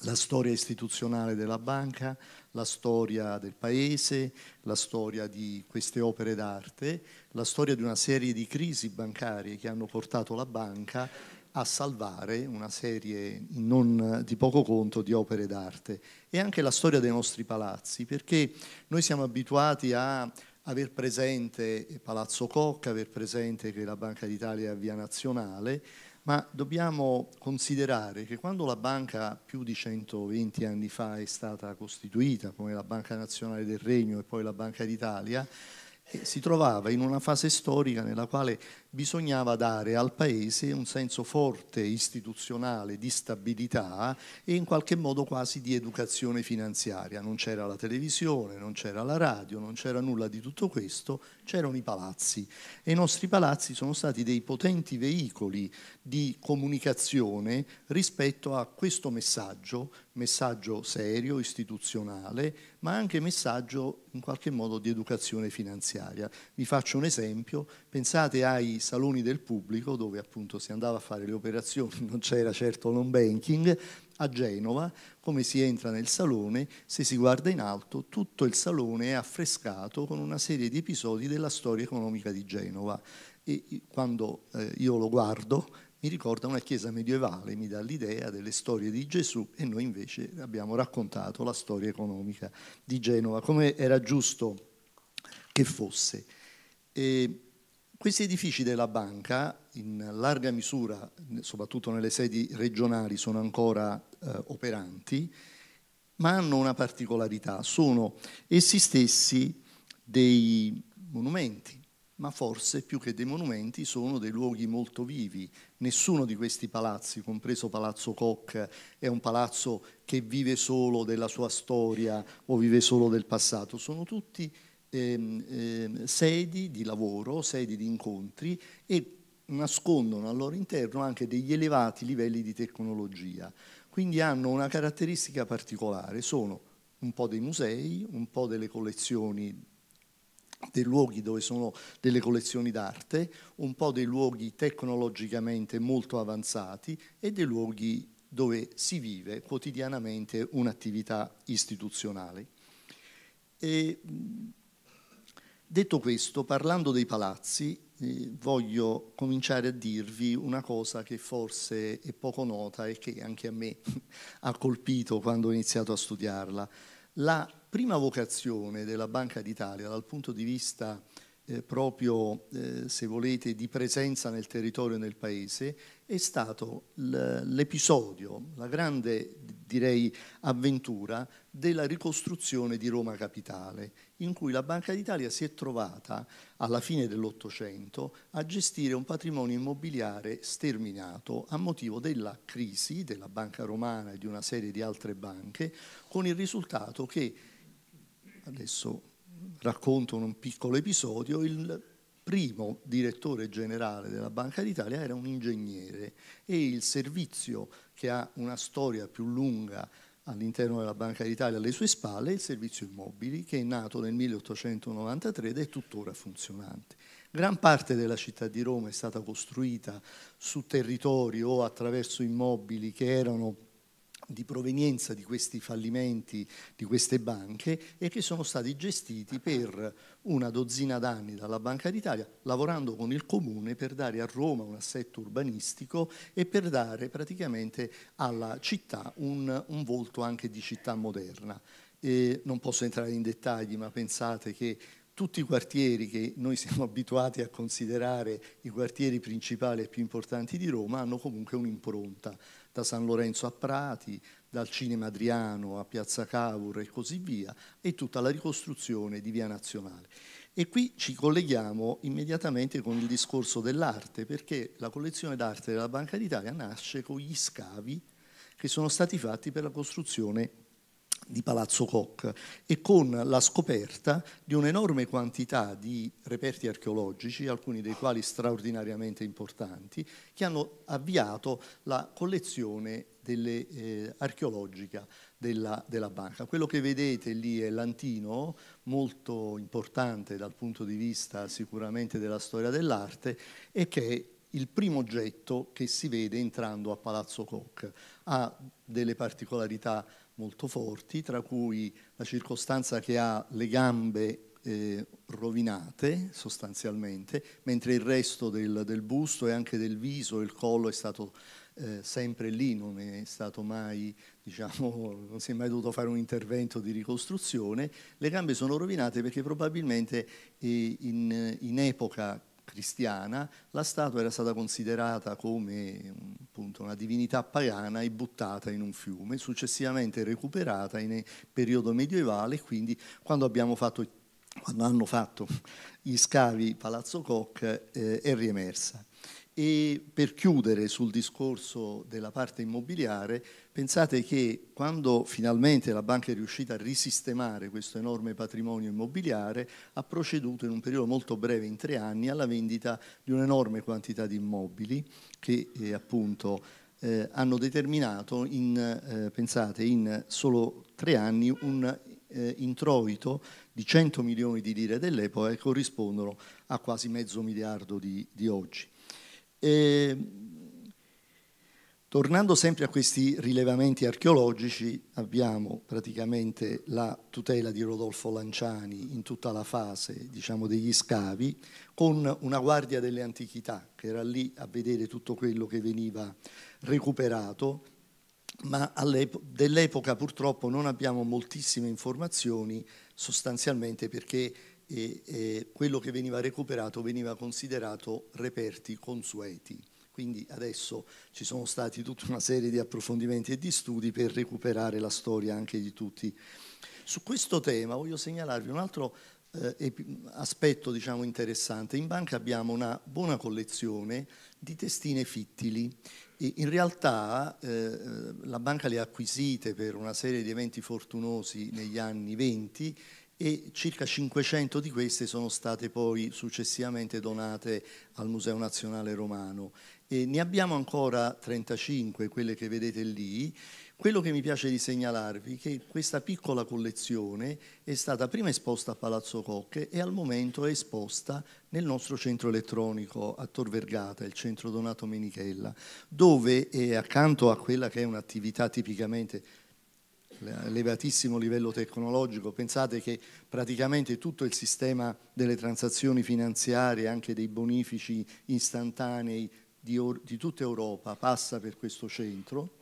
La storia istituzionale della banca, la storia del paese, la storia di queste opere d'arte, la storia di una serie di crisi bancarie che hanno portato la banca a salvare una serie non di poco conto di opere d'arte e anche la storia dei nostri palazzi, perché noi siamo abituati a aver presente Palazzo Cocca, aver presente che la Banca d'Italia è via nazionale, ma dobbiamo considerare che quando la banca più di 120 anni fa è stata costituita come la Banca Nazionale del Regno e poi la Banca d'Italia, eh, si trovava in una fase storica nella quale bisognava dare al Paese un senso forte istituzionale di stabilità e in qualche modo quasi di educazione finanziaria. Non c'era la televisione, non c'era la radio, non c'era nulla di tutto questo, c'erano i palazzi e i nostri palazzi sono stati dei potenti veicoli di comunicazione rispetto a questo messaggio, messaggio serio, istituzionale, ma anche messaggio in qualche modo di educazione finanziaria. Vi faccio un esempio, pensate ai saloni del pubblico dove appunto si andava a fare le operazioni, non c'era certo l'on banking, a Genova, come si entra nel salone, se si guarda in alto, tutto il salone è affrescato con una serie di episodi della storia economica di Genova e quando eh, io lo guardo mi ricorda una chiesa medievale, mi dà l'idea delle storie di Gesù e noi invece abbiamo raccontato la storia economica di Genova, come era giusto che fosse. E questi edifici della banca, in larga misura, soprattutto nelle sedi regionali, sono ancora eh, operanti, ma hanno una particolarità, sono essi stessi dei monumenti, ma forse più che dei monumenti sono dei luoghi molto vivi. Nessuno di questi palazzi, compreso Palazzo Koch, è un palazzo che vive solo della sua storia o vive solo del passato, sono tutti Ehm, ehm, sedi di lavoro, sedi di incontri e nascondono al loro interno anche degli elevati livelli di tecnologia. Quindi hanno una caratteristica particolare, sono un po' dei musei, un po' delle collezioni dei luoghi dove sono delle collezioni d'arte, un po' dei luoghi tecnologicamente molto avanzati e dei luoghi dove si vive quotidianamente un'attività istituzionale. E Detto questo, parlando dei palazzi, eh, voglio cominciare a dirvi una cosa che forse è poco nota e che anche a me [LAUGHS] ha colpito quando ho iniziato a studiarla. La prima vocazione della Banca d'Italia dal punto di vista eh, proprio, eh, se volete, di presenza nel territorio e nel paese, è stato l'episodio, la grande direi avventura della ricostruzione di Roma Capitale, in cui la Banca d'Italia si è trovata alla fine dell'Ottocento a gestire un patrimonio immobiliare sterminato a motivo della crisi della Banca Romana e di una serie di altre banche, con il risultato che, adesso racconto un piccolo episodio, il primo direttore generale della Banca d'Italia era un ingegnere e il servizio che ha una storia più lunga all'interno della Banca d'Italia alle sue spalle, il servizio immobili, che è nato nel 1893 ed è tuttora funzionante. Gran parte della città di Roma è stata costruita su territori o attraverso immobili che erano di provenienza di questi fallimenti di queste banche e che sono stati gestiti per una dozzina d'anni dalla Banca d'Italia, lavorando con il Comune per dare a Roma un assetto urbanistico e per dare praticamente alla città un, un volto anche di città moderna. E non posso entrare in dettagli, ma pensate che tutti i quartieri che noi [LAUGHS] siamo abituati a considerare i quartieri principali e più importanti di Roma hanno comunque un'impronta da San Lorenzo a Prati, dal Cinema Adriano a Piazza Cavour e così via, e tutta la ricostruzione di Via Nazionale. E qui ci colleghiamo immediatamente con il discorso dell'arte, perché la collezione d'arte della Banca d'Italia nasce con gli scavi che sono stati fatti per la costruzione di Palazzo Koch e con la scoperta di un'enorme quantità di reperti archeologici, alcuni dei quali straordinariamente importanti, che hanno avviato la collezione delle, eh, archeologica della, della, banca. Quello che vedete lì è l'antino, molto importante dal punto di vista sicuramente della storia dell'arte, e che è il primo oggetto che si vede entrando a Palazzo Koch. Ha delle particolarità molto forti, tra cui la circostanza che ha le gambe eh, rovinate sostanzialmente, mentre il resto del, del, busto e anche del viso, e il collo è stato eh, sempre lì, non è stato mai, [LAUGHS] diciamo, non si è mai dovuto fare un intervento di ricostruzione. Le gambe sono rovinate perché probabilmente eh, in, in epoca cristiana, la statua era stata considerata come appunto, una divinità pagana e buttata in un fiume, successivamente recuperata in periodo medievale, quindi quando, fatto, quando hanno fatto gli scavi Palazzo Koch eh, è riemersa. E per chiudere sul discorso della parte immobiliare, Pensate che quando finalmente la banca è riuscita a risistemare questo enorme patrimonio immobiliare, ha proceduto in un periodo molto breve, in tre anni, alla vendita di un'enorme quantità di immobili che eh, appunto eh, hanno determinato, in, eh, pensate, in solo tre anni un eh, introito di 100 milioni di lire dell'epoca che corrispondono a quasi mezzo miliardo di, di oggi. E, ehm, Tornando sempre a questi rilevamenti archeologici, abbiamo praticamente la tutela di Rodolfo Lanciani in tutta la fase diciamo, degli scavi, con una guardia delle antichità che era lì a vedere tutto quello che veniva recuperato, ma dell'epoca purtroppo non abbiamo moltissime informazioni, sostanzialmente perché eh, eh, quello che veniva recuperato veniva considerato reperti consueti quindi adesso ci sono stati tutta una serie di approfondimenti e di studi per recuperare la storia anche di tutti. Su questo tema voglio segnalarvi un altro eh, aspetto diciamo, interessante. In banca abbiamo una buona collezione di testine fittili. E in realtà eh, eh la banca le ha acquisite per una serie di eventi fortunosi negli anni 20 e circa 500 di queste sono state poi successivamente donate al Museo Nazionale Romano e ne abbiamo ancora 35, quelle che vedete lì. Quello che mi piace di segnalarvi è che questa piccola collezione è stata prima esposta a Palazzo Cocche e al momento è esposta nel nostro centro elettronico a Tor Vergata, il centro Donato Menichella, dove accanto a quella che è un'attività tipicamente elevatissimo livello tecnologico, pensate che praticamente tutto il sistema delle transazioni finanziarie, anche dei bonifici istantanei di, di tutta Europa passa per questo centro,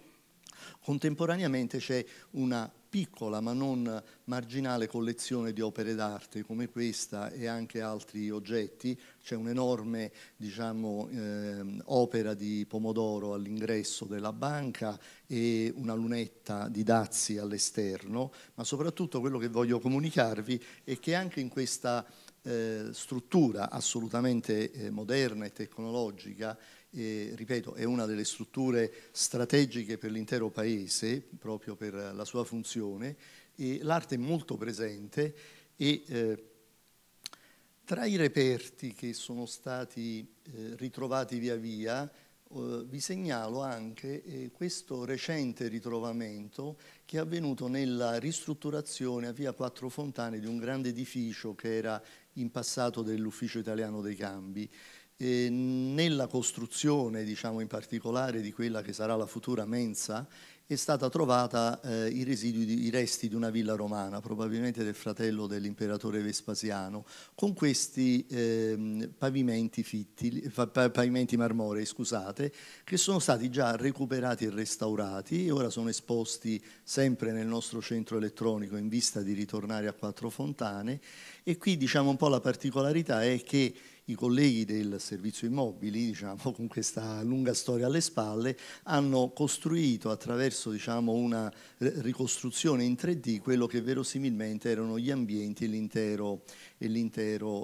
Contemporaneamente c'è una piccola ma non marginale collezione di opere d'arte come questa e anche altri oggetti, c'è un'enorme diciamo, eh, opera di pomodoro all'ingresso della banca e una lunetta di dazi all'esterno, ma soprattutto quello che voglio comunicarvi è che anche in questa eh, struttura assolutamente eh, moderna e tecnologica eh, ripeto, è una delle strutture strategiche per l'intero Paese, proprio per la sua funzione, l'arte è molto presente e eh, tra i reperti che sono stati eh, ritrovati via via, eh, vi segnalo anche eh, questo recente ritrovamento che è avvenuto nella ristrutturazione a via Quattro Fontane di un grande edificio che era in passato dell'Ufficio Italiano dei Cambi eh, nella costruzione, diciamo in particolare, di quella che sarà la futura mensa, è stata trovata eh, i, residui, i resti di una villa romana, probabilmente del fratello dell'imperatore Vespasiano, con questi eh, pavimenti, fitti, pavimenti marmorei, scusate, che sono stati già recuperati e restaurati e ora sono esposti sempre nel nostro centro elettronico in vista di ritornare a Quattro Fontane e qui diciamo un po' la particolarità è che i colleghi del servizio immobili, diciamo, con questa lunga storia alle spalle, hanno costruito attraverso diciamo, una ricostruzione in 3D quello che verosimilmente erano gli ambienti e l'intero,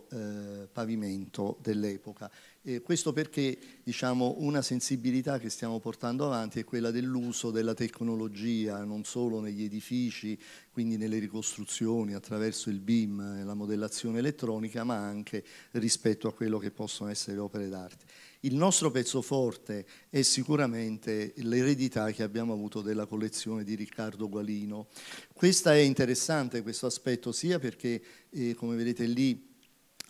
eh, pavimento dell'epoca. Eh, questo perché diciamo, una sensibilità che stiamo portando avanti è quella dell'uso della tecnologia, non solo negli edifici, quindi nelle ricostruzioni attraverso il BIM, eh, la modellazione elettronica, ma anche rispetto a quello che possono essere opere d'arte. Il nostro pezzo forte è sicuramente l'eredità che abbiamo avuto della collezione di Riccardo Gualino. Questa è interessante questo aspetto sia perché, eh, come vedete lì,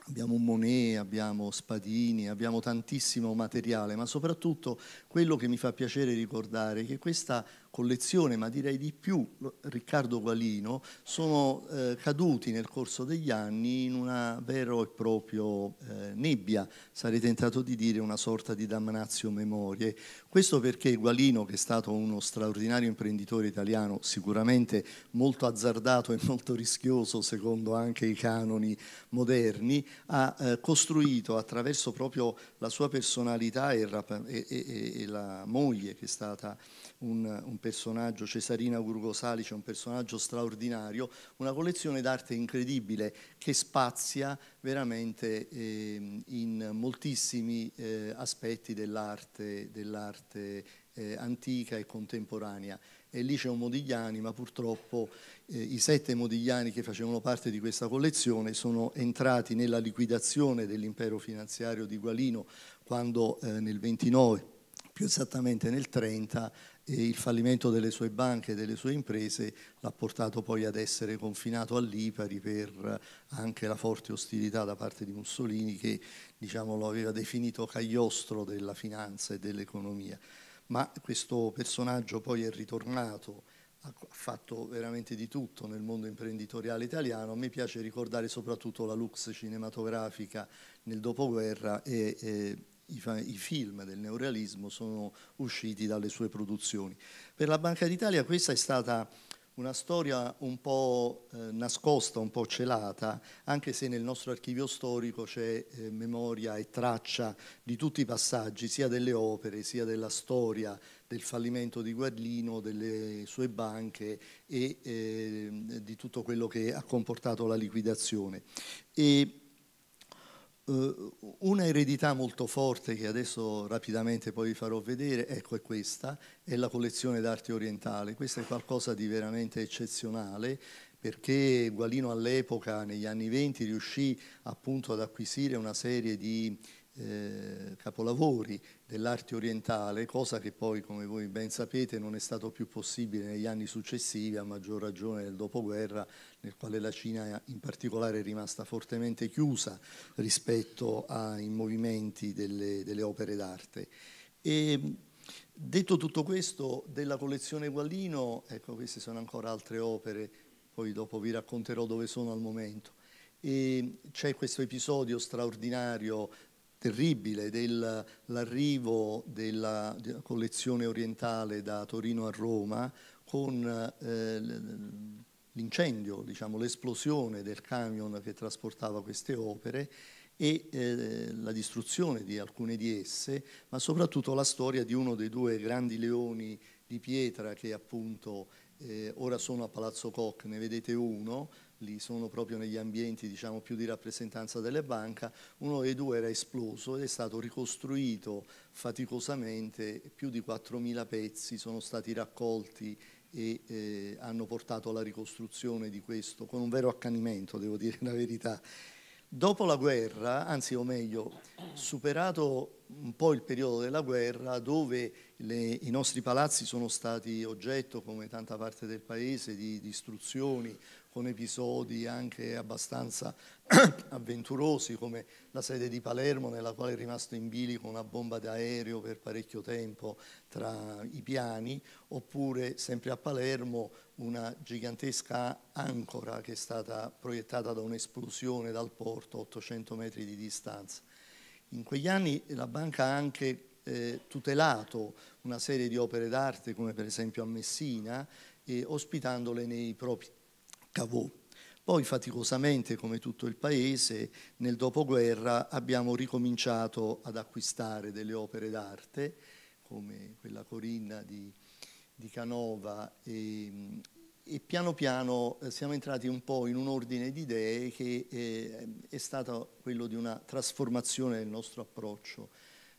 Abbiamo Monet, abbiamo Spadini, abbiamo tantissimo materiale, ma soprattutto quello che mi fa piacere ricordare è che questa collezione, ma direi di più, Riccardo Gualino, sono eh, caduti nel corso degli anni in una vera e propria eh, nebbia, sarei tentato di dire una sorta di damnazio memorie. Questo perché Gualino, che è stato uno straordinario imprenditore italiano, sicuramente molto azzardato e molto rischioso secondo anche i canoni moderni, ha eh, costruito attraverso proprio la sua personalità e, e, e, e la moglie che è stata un, un personaggio, Cesarina Gurgosalice, un personaggio straordinario, una collezione d'arte incredibile che spazia veramente eh, in moltissimi eh, aspetti dell'arte dell eh, antica e contemporanea. E lì c'è un Modigliani, ma purtroppo eh, i sette Modigliani che facevano parte di questa collezione sono entrati nella liquidazione dell'impero finanziario di Gualino quando eh, nel 29 più esattamente nel 30 e il fallimento delle sue banche e delle sue imprese l'ha portato poi ad essere confinato all'Ipari per eh, anche la forte ostilità da parte di Mussolini che diciamo, lo aveva definito cagliostro della finanza e dell'economia. Ma questo personaggio poi è ritornato, ha fatto veramente di tutto nel mondo imprenditoriale italiano. A me piace ricordare soprattutto la lux cinematografica nel dopoguerra e, e i, i film del neorealismo sono usciti dalle sue produzioni. Per la Banca d'Italia questa è stata una storia un po' eh, nascosta, un po' celata, anche se nel nostro archivio storico c'è eh, memoria e traccia di tutti i passaggi, sia delle opere, sia della storia, del fallimento di Guerlino, delle sue banche e eh, di tutto quello che ha comportato la liquidazione. E eh, una eredità molto forte che adesso rapidamente poi vi farò vedere, ecco è questa, è la collezione d'arte orientale. Questo è qualcosa di veramente eccezionale perché Gualino all'epoca, negli anni 20, riuscì appunto ad acquisire una serie di eh, capolavori dell'arte orientale, cosa che poi, come voi ben sapete, non è stato più possibile negli anni successivi, a maggior ragione nel dopoguerra, nel quale la Cina in particolare è rimasta fortemente chiusa rispetto ai movimenti delle, delle opere d'arte. E, detto tutto questo, della collezione Gualino, ecco, queste sono ancora altre opere, poi dopo vi racconterò dove sono al momento. E c'è questo episodio straordinario terribile dell'arrivo della collezione orientale da Torino a Roma con eh, l'incendio, diciamo, l'esplosione del camion che trasportava queste opere e eh, la distruzione di alcune di esse, ma soprattutto la storia di uno dei due grandi leoni di pietra che appunto eh, ora sono a Palazzo Koch, ne vedete uno, lì sono proprio negli ambienti diciamo, più di rappresentanza delle banche, uno dei due era esploso ed è stato ricostruito faticosamente, più di 4.000 pezzi sono stati raccolti e eh, hanno portato alla ricostruzione di questo con un vero accanimento, devo dire la verità. Dopo la guerra, anzi o meglio, superato un po' il periodo della guerra dove le, i nostri palazzi sono stati oggetto, come tanta parte del paese, di distruzioni, con episodi anche abbastanza [CLEARS THROAT] avventurosi come la sede di Palermo nella quale è rimasto in bilico una bomba d'aereo per parecchio tempo tra i piani, oppure sempre a Palermo una gigantesca ancora che è stata proiettata da un'esplosione dal porto a 800 metri di distanza. In quegli anni la banca ha anche eh, tutelato una serie di opere d'arte come per esempio a Messina, eh, ospitandole nei propri cavò. Poi faticosamente, come tutto il paese, nel dopoguerra abbiamo ricominciato ad acquistare delle opere d'arte, come quella Corinna di, di Canova, e, e, piano piano eh, siamo entrati un po' in un ordine di idee che è, eh, è stato quello di una trasformazione del nostro approccio.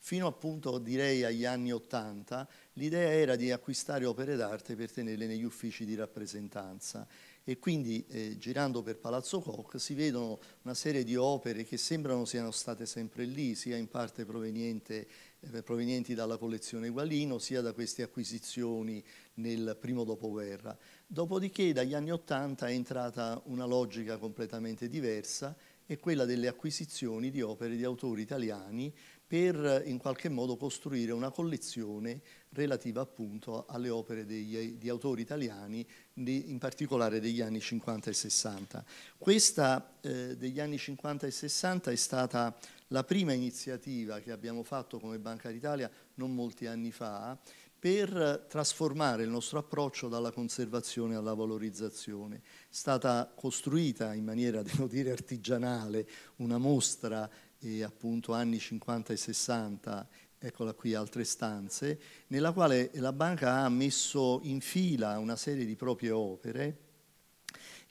Fino appunto, direi, agli anni Ottanta, l'idea era di acquistare opere d'arte per tenerle negli uffici di rappresentanza e quindi eh, girando per Palazzo Koch si vedono una serie di opere che sembrano siano state sempre lì, sia in parte proveniente, eh, provenienti dalla collezione Gualino, sia da queste acquisizioni nel primo dopoguerra. Dopodiché dagli anni Ottanta è entrata una logica completamente diversa, è quella delle acquisizioni di opere di autori italiani per in qualche modo costruire una collezione relativa appunto alle opere degli, di autori italiani, di, in particolare degli anni 50 e 60. Questa eh, degli anni 50 e 60 è stata la prima iniziativa che abbiamo fatto come Banca d'Italia non molti anni fa per trasformare il nostro approccio dalla conservazione alla valorizzazione. È stata costruita in maniera, [LAUGHS] devo dire, artigianale una mostra eh, appunto anni 50 e 60, eccola qui altre stanze, nella quale la banca ha messo in fila una serie di proprie opere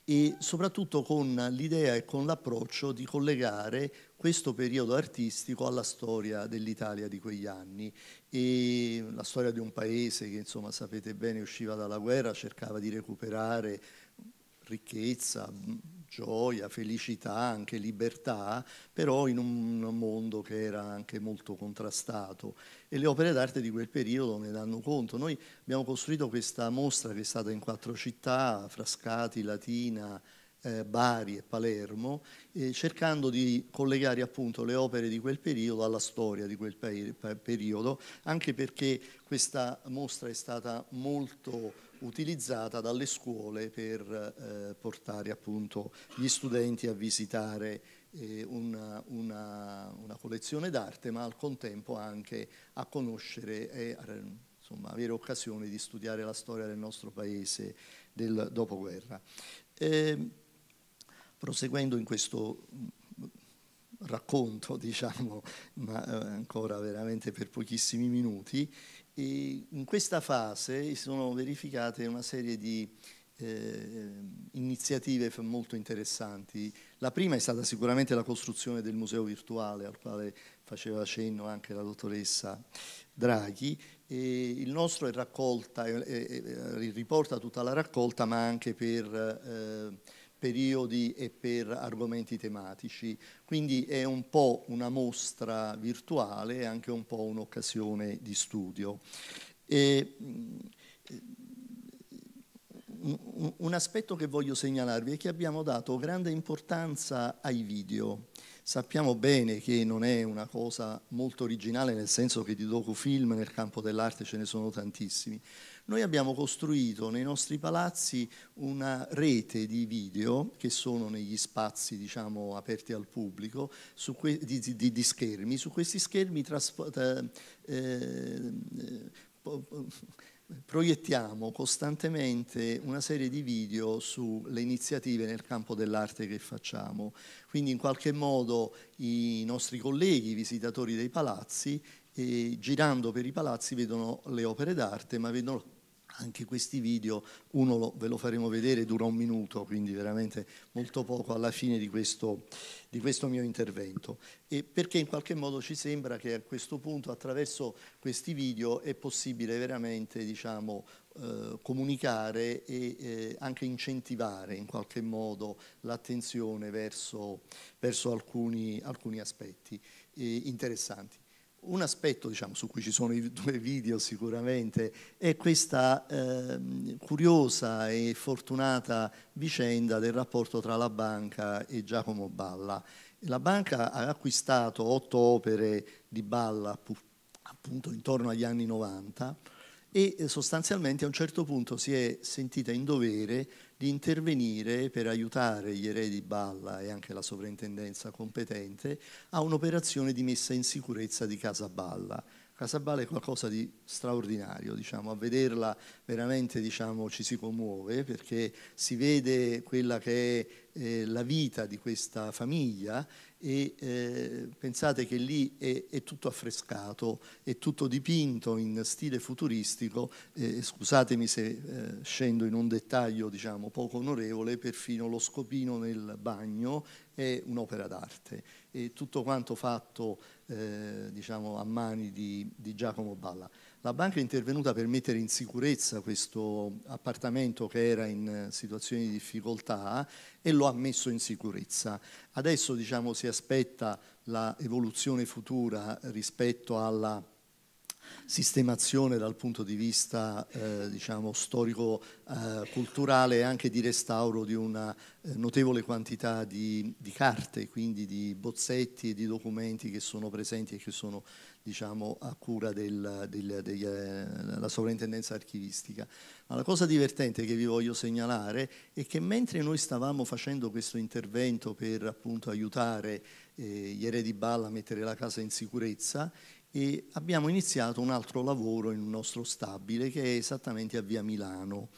e soprattutto con l'idea e con l'approccio di collegare questo periodo artistico alla storia dell'Italia di quegli anni e la storia di un paese che insomma sapete bene usciva dalla guerra, cercava di recuperare ricchezza, gioia, felicità, anche libertà, però in un mondo che era anche molto contrastato. E le opere d'arte di quel periodo ne danno conto. Noi abbiamo costruito questa mostra che è stata in quattro città, Frascati, Latina, eh, Bari e Palermo, cercando di collegare appunto le opere di quel periodo alla storia di quel periodo, anche perché questa mostra è stata molto utilizzata dalle scuole per eh, portare appunto, gli studenti a visitare eh, una, una, una, collezione d'arte ma al contempo anche a conoscere e insomma, avere occasione di studiare la storia del nostro paese del dopoguerra. Eh, proseguendo in questo racconto, [LAUGHS] diciamo, ma eh, ancora veramente per pochissimi minuti, e in questa fase si sono verificate una serie di eh, iniziative molto interessanti. La prima è stata sicuramente la costruzione del museo virtuale al quale faceva cenno anche la dottoressa Draghi. E il nostro è raccolta, è, è, riporta tutta la raccolta, ma anche per... Eh, periodi e per argomenti tematici. Quindi è un po' una mostra virtuale e anche un po' un'occasione di studio. E, mm, un aspetto che voglio segnalarvi è che abbiamo dato grande importanza ai video. Sappiamo bene che non è una cosa molto originale, nel senso che di docufilm nel campo dell'arte ce ne sono tantissimi. Noi abbiamo costruito nei nostri palazzi una rete di video che sono negli spazi diciamo, aperti al pubblico di, di, di, schermi. Su questi schermi eh, eh, proiettiamo costantemente una serie di video sulle iniziative nel campo dell'arte che facciamo, quindi in qualche modo i nostri colleghi, i visitatori dei palazzi, eh, girando per i palazzi vedono le opere d'arte, ma vedono anche questi video, uno lo, ve lo faremo vedere, dura un minuto, quindi veramente molto poco alla fine di questo, di questo mio intervento. E perché in qualche modo ci sembra che a questo punto attraverso questi video è possibile veramente diciamo, eh, comunicare e eh, anche incentivare in qualche modo l'attenzione verso, verso alcuni, alcuni aspetti eh, interessanti. Un aspetto diciamo, su cui ci sono i [LAUGHS] due video sicuramente è questa eh, curiosa e fortunata vicenda del rapporto tra la banca e Giacomo Balla. La banca ha acquistato otto opere di Balla appunto intorno agli anni 90 e eh, sostanzialmente a un certo punto si è sentita in dovere di intervenire per aiutare gli eredi Balla e anche la sovrintendenza competente a un'operazione di messa in sicurezza di Casa Balla. Casaballa è qualcosa di straordinario, diciamo, a vederla veramente diciamo, ci si commuove perché si vede quella che è eh, la vita di questa famiglia e eh, pensate che lì è, è, tutto affrescato, è tutto dipinto in stile futuristico, eh, scusatemi se eh, scendo in un dettaglio diciamo, poco onorevole, perfino lo scopino nel bagno è un'opera d'arte, è tutto quanto fatto eh, diciamo, a mani di, di Giacomo Balla. La banca è intervenuta per mettere in sicurezza questo appartamento che era in situazione di difficoltà e lo ha messo in sicurezza. Adesso diciamo, si aspetta l'evoluzione futura rispetto alla sistemazione dal punto di vista eh, diciamo, storico-culturale eh, e anche di restauro di una eh, notevole quantità di, di carte, quindi di bozzetti e di documenti che sono presenti e che sono diciamo, a cura della eh, sovrintendenza archivistica. Ma la cosa divertente che vi voglio segnalare è che mentre noi stavamo facendo questo intervento per appunto, aiutare eh, gli eredi Balla a mettere la casa in sicurezza, e abbiamo iniziato un altro lavoro in un nostro stabile che è esattamente a Via Milano.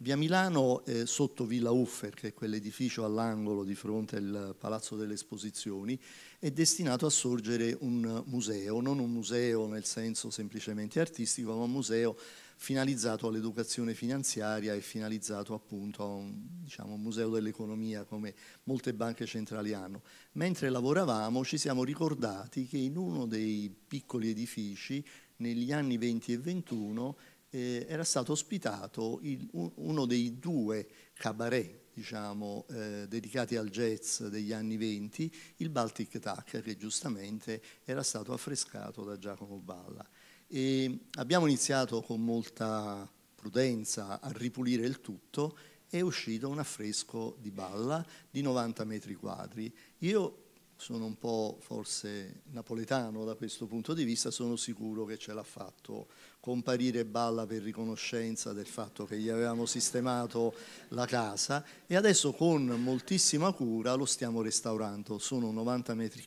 Via Milano eh, sotto Villa Uffer, che è quell'edificio all'angolo di fronte al Palazzo delle Esposizioni, è destinato a sorgere un museo, non un museo nel senso semplicemente artistico, ma un museo finalizzato all'educazione finanziaria e finalizzato appunto a un, diciamo, un museo dell'economia come molte banche centrali hanno. Mentre lavoravamo ci siamo ricordati che in uno dei piccoli edifici negli anni 20 e 21 eh, era stato ospitato il, uno dei due cabaret diciamo, eh, dedicati al jazz degli anni venti, il Baltic Tac, che giustamente era stato affrescato da Giacomo Balla. E abbiamo iniziato con molta prudenza a ripulire il tutto è uscito un affresco di Balla di 90 metri quadri. Io sono un po' forse napoletano da questo punto di vista, sono sicuro che ce l'ha fatto comparire Balla per riconoscenza del fatto che gli avevamo sistemato la casa e adesso con moltissima cura lo stiamo restaurando, sono 90 metri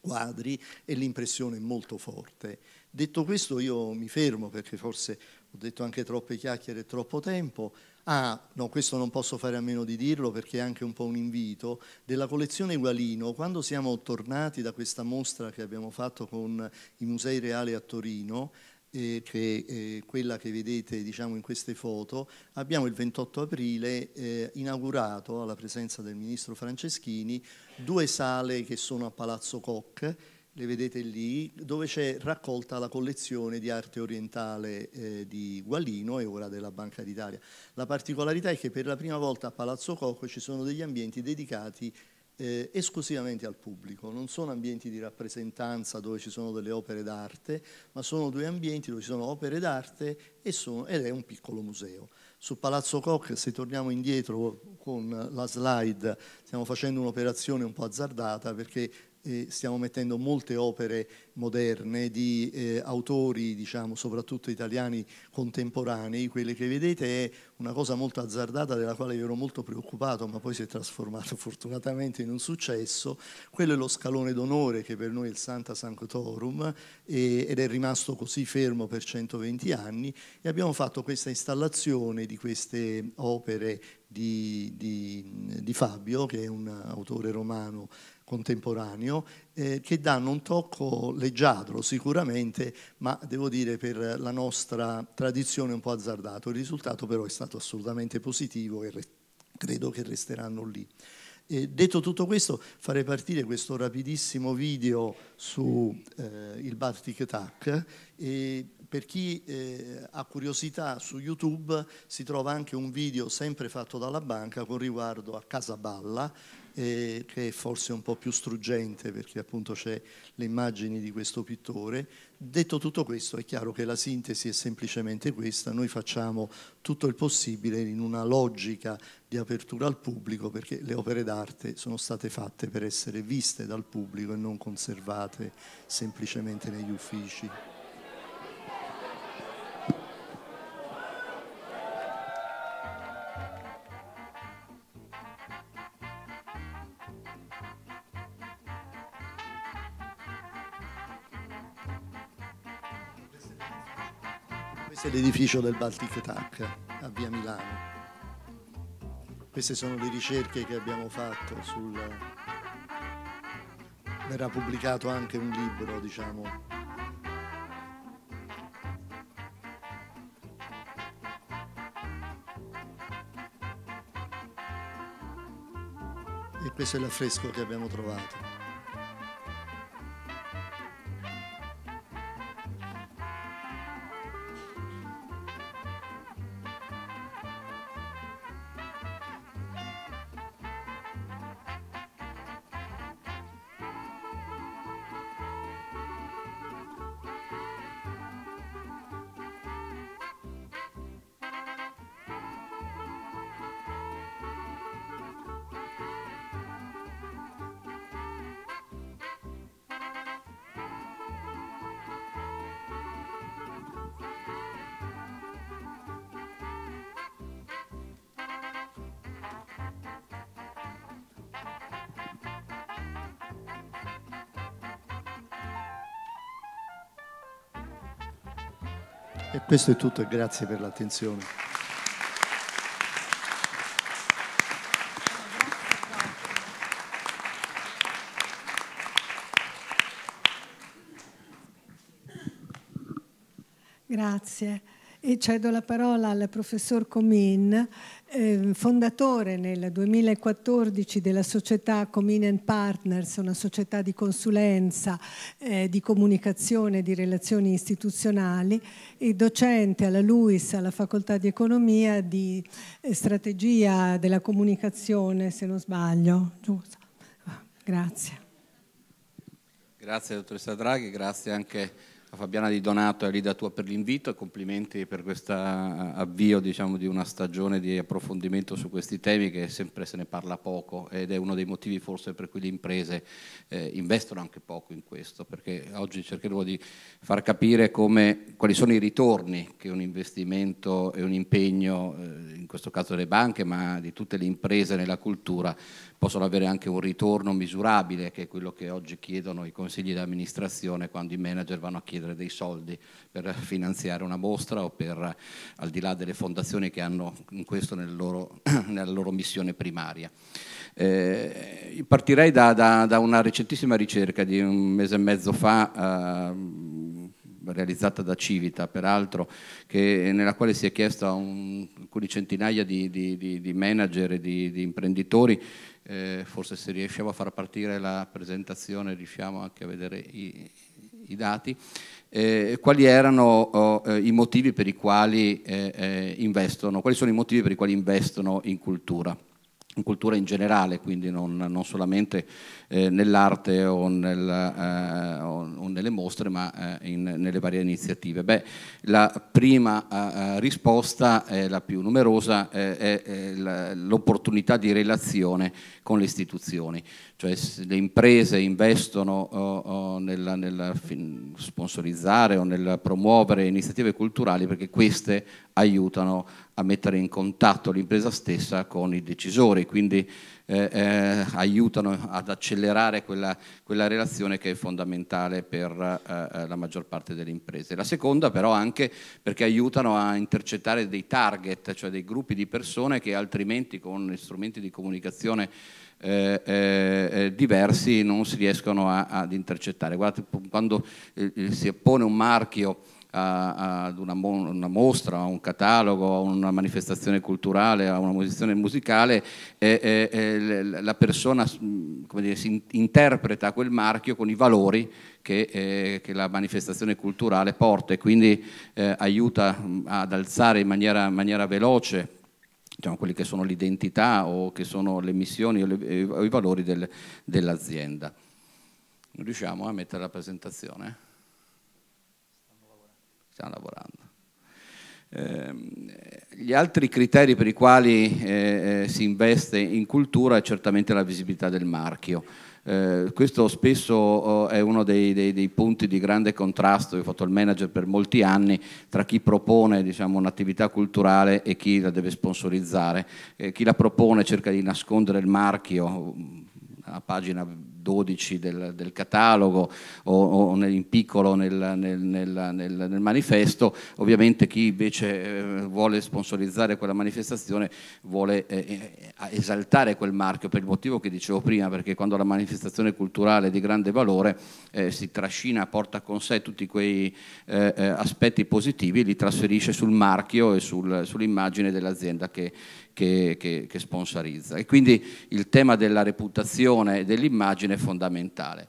quadri e l'impressione è molto forte. Detto questo io mi fermo perché forse ho detto anche troppe chiacchiere e troppo tempo. Ah, no, questo non posso fare a meno di dirlo perché è anche un po' un invito, della collezione Gualino, quando siamo tornati da questa mostra che abbiamo fatto con i Musei Reali a Torino, eh, che è quella che vedete diciamo, in queste foto, abbiamo il 28 aprile eh, inaugurato, alla presenza del ministro Franceschini, due sale che sono a Palazzo Koch, le vedete lì, dove c'è raccolta la collezione di arte orientale eh, di Gualino e ora della Banca d'Italia. La particolarità è che per la prima volta a Palazzo Coco ci sono degli ambienti dedicati eh, esclusivamente al pubblico, non sono ambienti di rappresentanza dove ci sono delle opere d'arte, ma sono due ambienti dove ci sono opere d'arte ed è un piccolo museo. Su Palazzo Koch, se torniamo indietro con la slide, stiamo facendo un'operazione un po' azzardata perché eh, stiamo mettendo molte opere moderne di eh, autori, diciamo, soprattutto italiani contemporanei. Quelle che vedete è una cosa molto azzardata della quale ero molto preoccupato, ma poi si è trasformato [LAUGHS] fortunatamente in un successo. Quello è lo scalone d'onore che per noi è il Santa Sanctorum e, ed è rimasto così fermo per 120 anni e abbiamo fatto questa installazione di queste opere di, di, di Fabio, che è un autore romano contemporaneo eh, che danno un tocco leggiadro sicuramente, ma devo dire per la nostra tradizione un po' azzardato. Il risultato però è stato assolutamente positivo e credo che resteranno lì. E detto tutto questo, farei partire questo rapidissimo video sul eh, Baltic Tac e per chi eh, ha curiosità su YouTube si trova anche un video sempre fatto dalla banca con riguardo a Casaballa eh, che è forse un po' più struggente perché appunto c'è le immagini di questo pittore. Detto tutto questo è chiaro che la sintesi è semplicemente questa, noi facciamo tutto il possibile in una logica di apertura al pubblico perché le opere d'arte sono state fatte per essere viste dal pubblico e non conservate semplicemente negli uffici. all'ufficio del Baltic TAC a Via Milano. Queste sono le ricerche che abbiamo fatto sul... verrà pubblicato anche un libro, diciamo. E questo è l'affresco che abbiamo trovato. Questo è tutto e grazie per l'attenzione.
Grazie. E cedo la parola al professor Comin eh, fondatore nel 2014 della società Cominian Partners, una società di consulenza, eh, di comunicazione, di relazioni istituzionali e docente alla LUIS, alla Facoltà di Economia, di eh, strategia della comunicazione, se non sbaglio. Giusto. Ah, grazie.
Grazie dottoressa Draghi, grazie anche a Fabiana Di Donato e a Lida Tua per l'invito e complimenti per questo eh, avvio diciamo, di una stagione di approfondimento su questi temi che sempre se ne parla poco ed è uno dei motivi forse per cui le imprese eh, investono anche poco in questo, perché oggi cercheremo di far capire come, quali sono i ritorni che un investimento e un impegno, eh, in questo caso delle banche, ma di tutte le imprese nella cultura, possono avere anche un ritorno misurabile, che è quello che oggi chiedono i consigli di amministrazione quando i manager vanno a chiedere dei soldi per finanziare una mostra o per, al di là delle fondazioni che hanno questo nel loro, [CLEARS THROAT] nella loro missione primaria. Eh, partirei da, da, da, una recentissima ricerca di un mese e mezzo fa. Eh, realizzata da Civita, peraltro, che, nella quale si è chiesto a un, alcune centinaia di, di, di, di manager e di imprenditori eh, forse se riusciamo a far partire la presentazione riusciamo anche a vedere i, i dati, eh, quali erano oh, eh, i motivi per i quali eh, eh, investono, quali sono i motivi per i quali investono in cultura in cultura in generale, quindi non, non solamente eh, nell'arte o, nel, eh, o, nelle mostre, ma eh, in, nelle varie iniziative. Beh, la prima eh, eh, risposta, la più numerosa, è, l'opportunità di relazione con le istituzioni, cioè le imprese investono oh, oh, nel, nel sponsorizzare o nel promuovere iniziative culturali perché queste aiutano a mettere in contatto l'impresa stessa con i decisori, quindi eh, eh, aiutano ad accelerare quella, quella, relazione che è fondamentale per eh, la maggior parte delle imprese. La seconda però anche perché aiutano a intercettare dei target, cioè dei gruppi di persone che altrimenti con strumenti di comunicazione eh, eh, eh diversi non si riescono a, ad intercettare. Guardate, quando eh, si appone un marchio a, ad una, una, mostra, a un catalogo, a una manifestazione culturale, a una posizione musicale, eh, eh, la persona dire, si interpreta quel marchio con i valori che, eh, che la manifestazione culturale porta e quindi eh, aiuta ad alzare in maniera, maniera veloce diciamo, quelli che sono l'identità o che sono le missioni o, le, o i valori del, dell'azienda. Riusciamo a mettere la presentazione? stiamo lavorando. Ehm, gli altri criteri per i quali eh, eh, si investe in cultura è certamente la visibilità del marchio. Eh, questo spesso oh, è uno dei, dei, dei, punti di grande contrasto, io ho fatto il manager per molti anni, tra chi propone diciamo, un'attività culturale e chi la deve sponsorizzare. Eh, chi la propone cerca di nascondere il marchio, a pagina 12 del, del catalogo o, o nel, in piccolo nel, nel, nel, manifesto, ovviamente chi invece eh, vuole sponsorizzare quella manifestazione vuole eh, eh, eh, esaltare quel marchio per il motivo che dicevo prima, perché quando la manifestazione culturale è di grande valore eh, si trascina, porta con sé tutti quei eh, aspetti positivi li trasferisce sul marchio e sul, sull'immagine dell'azienda che, che, che, che sponsorizza. E quindi il tema della reputazione e dell'immagine è fondamentale.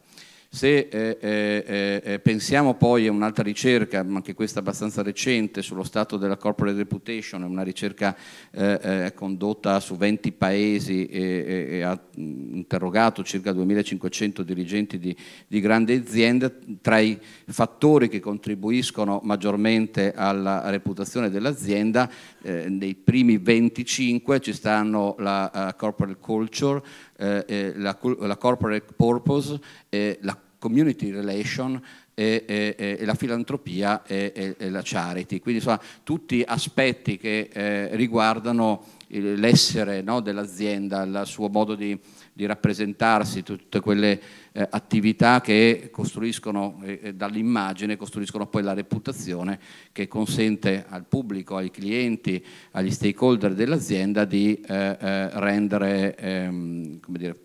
Se eh eh, eh, eh, pensiamo poi a un'altra ricerca, anche questa abbastanza recente, sullo stato della corporate reputation, una ricerca eh, condotta su 20 paesi e, e, e, ha interrogato circa 2500 dirigenti di, di grandi aziende, tra i fattori che contribuiscono maggiormente alla reputazione dell'azienda, nei primi 25 ci stanno la uh, corporate culture, eh, eh, la, la, corporate purpose, eh, la community relation e, e, e, la filantropia e, e, la charity. Quindi insomma tutti aspetti che eh, riguardano l'essere no, dell'azienda, il suo modo di di rappresentarsi tutte quelle eh, attività che costruiscono eh, eh, dall'immagine, costruiscono poi la reputazione che consente al pubblico, ai clienti, agli stakeholder dell'azienda di eh, eh, rendere ehm, come dire,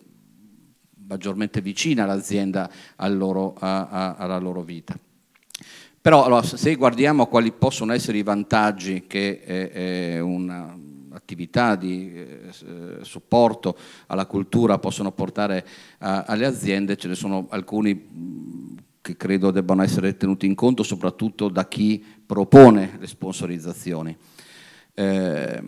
maggiormente vicina l'azienda al alla loro vita. Però allora, se guardiamo quali possono essere i vantaggi che eh, una, attività di eh, supporto alla cultura possono portare a, alle aziende, ce ne sono alcuni mm, che credo debbano essere tenuti in conto soprattutto da chi propone le sponsorizzazioni. Eh,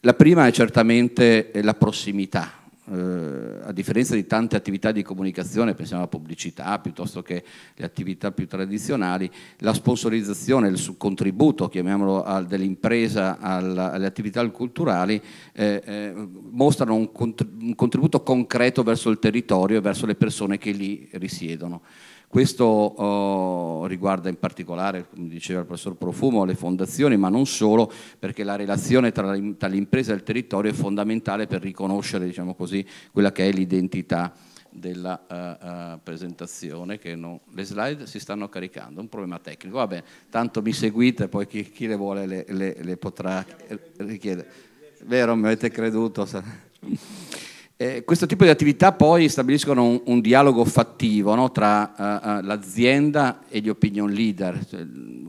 la prima è certamente eh, la prossimità, eh, a differenza di tante attività di comunicazione, pensiamo alla pubblicità piuttosto che le attività più tradizionali, la sponsorizzazione, il contributo, chiamiamolo, al, dell'impresa alla, alle attività culturali eh, eh, mostrano un, cont un contributo concreto verso il territorio e verso le persone che lì risiedono. Questo oh, riguarda in particolare, come diceva il professor Profumo, le fondazioni, ma non solo, perché la relazione tra, tra l'impresa e il territorio è fondamentale per riconoscere diciamo così, quella che è l'identità della uh, uh, presentazione che non... le slide si stanno caricando un problema tecnico vabbè tanto mi seguite poi chi, chi le vuole le, le, le potrà eh, richiedere vero mi avete creduto eh, questo tipo di attività poi stabiliscono un, un dialogo fattivo no? tra uh, uh, l'azienda e gli opinion leader. Cioè,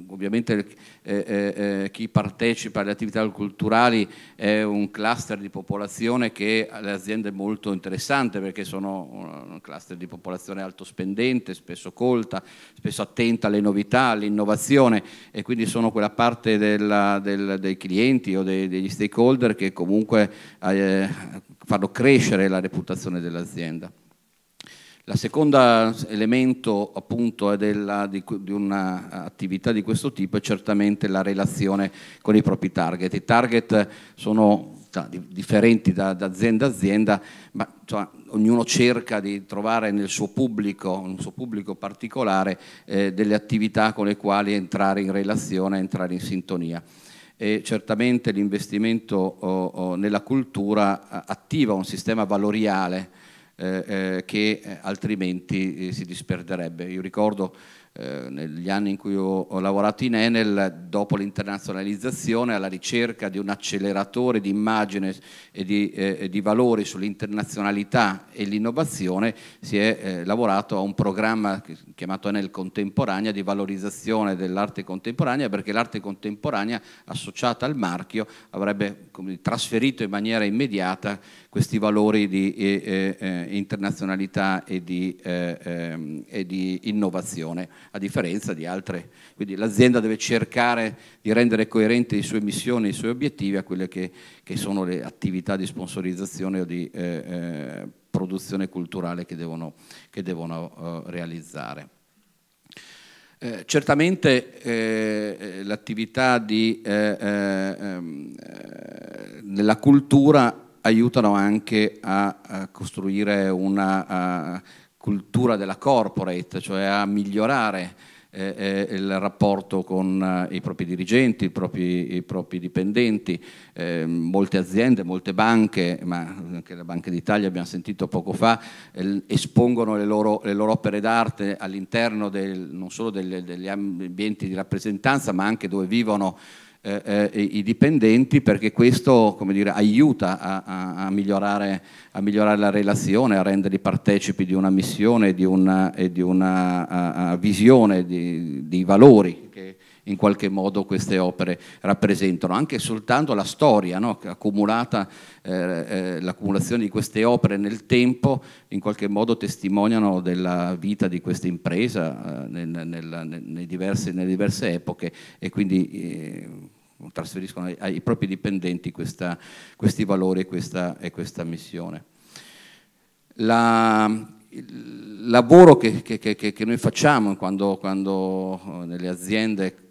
ovviamente eh, eh, eh, chi partecipa alle attività culturali è un cluster di popolazione che alle aziende è molto interessante perché sono un cluster di popolazione alto spendente, spesso colta, spesso attenta alle novità, all'innovazione e quindi sono quella parte della, del, dei clienti o dei, degli stakeholder che comunque farlo crescere la reputazione dell'azienda. La seconda elemento appunto della, di, di un'attività di questo tipo è certamente la relazione con i propri target. I target sono cioè, differenti da, da, azienda a azienda, ma cioè, ognuno cerca di trovare nel suo pubblico, un suo pubblico particolare, eh, delle attività con le quali entrare in relazione, entrare in sintonia e certamente l'investimento oh, oh, nella cultura eh, attiva un sistema valoriale eh, eh, che eh, altrimenti eh, si disperderebbe. Io ricordo eh, negli anni in cui ho, ho lavorato in Enel, dopo l'internazionalizzazione, alla ricerca di un acceleratore di immagine e di, eh, di valori sull'internazionalità e l'innovazione, si è eh, lavorato a un programma chiamato Enel Contemporanea di valorizzazione dell'arte contemporanea, perché l'arte contemporanea associata al marchio avrebbe come, trasferito in maniera immediata questi valori di eh, eh, eh internazionalità e di, eh, ehm, e di innovazione a differenza di altre. Quindi l'azienda deve cercare di rendere coerenti le sue missioni, i suoi obiettivi a quelle che, che sono le attività di sponsorizzazione o di eh, eh, produzione culturale che devono, che devono eh, realizzare. Eh, certamente eh, eh l'attività della eh, eh, ehm, eh cultura aiutano anche a, a costruire una a cultura della corporate, cioè a migliorare eh, eh, il rapporto con eh, i propri dirigenti, i propri, i propri dipendenti, ehm, molte aziende, molte banche, ma anche la Banca d'Italia abbiamo sentito poco fa, espongono le loro, le loro, opere d'arte all'interno del, non solo delle, degli ambienti di rappresentanza ma anche dove vivono eh, eh i dipendenti perché questo dire, aiuta a, a, a, migliorare, a, migliorare, la relazione, a renderli partecipi di una missione di una, e di una visione di, di valori che, in qualche modo queste opere rappresentano, anche soltanto la storia no? Eh, eh, l'accumulazione di queste opere nel tempo in qualche modo testimoniano della vita di questa impresa eh, nel, nel, nei diverse, nelle diverse epoche e quindi eh, trasferiscono ai, ai, propri dipendenti questa, questi valori e questa, e questa missione. La, il lavoro che, che, che, che noi facciamo quando, quando, eh, nelle aziende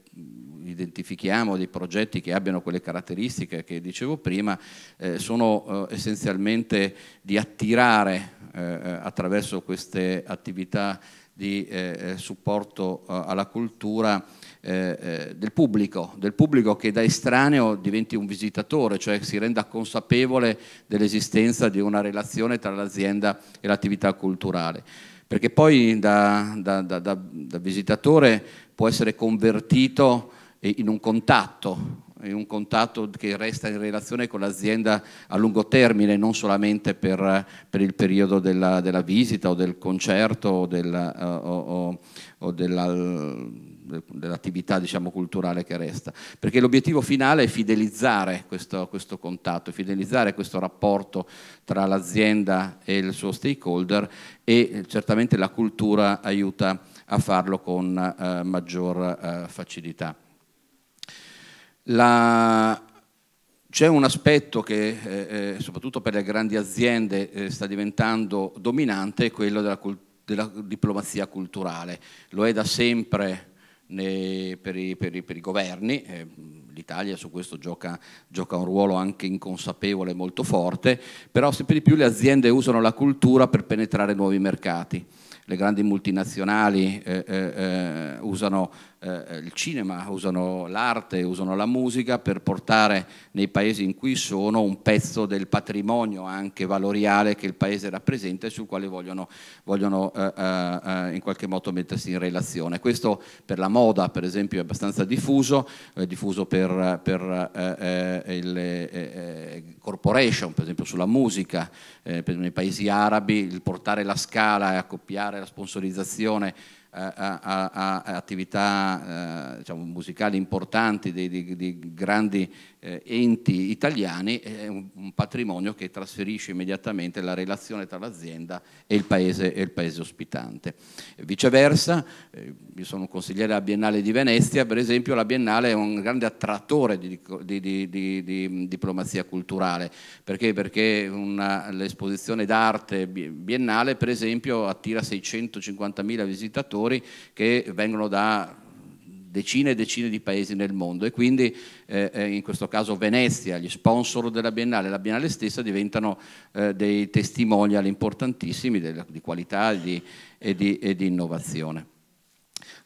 identifichiamo dei progetti che abbiano quelle caratteristiche che dicevo prima, eh, sono eh, essenzialmente di attirare eh, eh, attraverso queste attività di eh, supporto alla cultura del pubblico, del pubblico che da estraneo diventi un visitatore, cioè si renda consapevole dell'esistenza di una relazione tra l'azienda e l'attività culturale perché poi da, da, da, da, visitatore può essere convertito in un contatto, in un contatto che resta in relazione con l'azienda a lungo termine, non solamente per, per il periodo della, della, visita o del concerto o, della, eh, o, o dell'attività diciamo, culturale che resta. Perché l'obiettivo finale è fidelizzare questo, questo contatto, fidelizzare questo rapporto tra l'azienda e il suo stakeholder e eh, certamente la cultura aiuta a farlo con eh, maggior eh, facilità. La... C'è un aspetto che eh, eh, soprattutto per le grandi aziende eh, sta diventando dominante, quello della, della, diplomazia culturale. Lo è da sempre nei, per, i, per, i, per, i, governi, eh, l'Italia su questo gioca, gioca, un ruolo anche inconsapevole molto forte, però sempre di più le aziende usano la cultura per penetrare nuovi mercati le grandi multinazionali eh, eh, eh usano eh, il cinema, usano l'arte, usano la musica per portare nei paesi in cui sono un pezzo del patrimonio anche valoriale che il paese rappresenta e sul quale vogliono, vogliono eh, in qualche modo mettersi in relazione. Questo per la moda per esempio è abbastanza diffuso, è diffuso per, per il corporation, per esempio sulla musica, eh, nei paesi arabi il portare la scala e accoppiare la sponsorizzazione eh, a, a, a attività eh, diciamo, musicali importanti di, di, di grandi eh, enti italiani è un, un, patrimonio che trasferisce immediatamente la relazione tra l'azienda e il paese, e il paese ospitante. Viceversa, eh, io sono un consigliere alla Biennale di Venezia, per esempio la Biennale è un grande attrattore di, di, di, di diplomazia culturale, perché? Perché l'esposizione d'arte biennale per esempio attira 650.000 visitatori che vengono da decine e decine di paesi nel mondo e quindi eh, eh, in questo caso Venezia, gli sponsor della Biennale, la Biennale stessa diventano eh, dei testimonial importantissimi della, di qualità di, e, di, e, di, innovazione.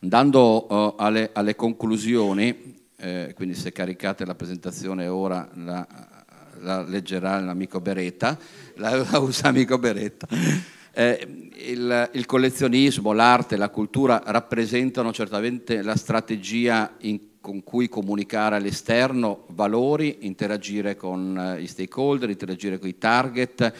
Andando eh, alle, alle, conclusioni, eh, quindi se caricate la presentazione ora la, la leggerà l'amico Beretta, la, la usa amico Beretta. Eh, il, il, collezionismo, l'arte, la cultura rappresentano certamente la strategia in, con cui comunicare all'esterno valori, interagire con eh, gli stakeholder, interagire con i target,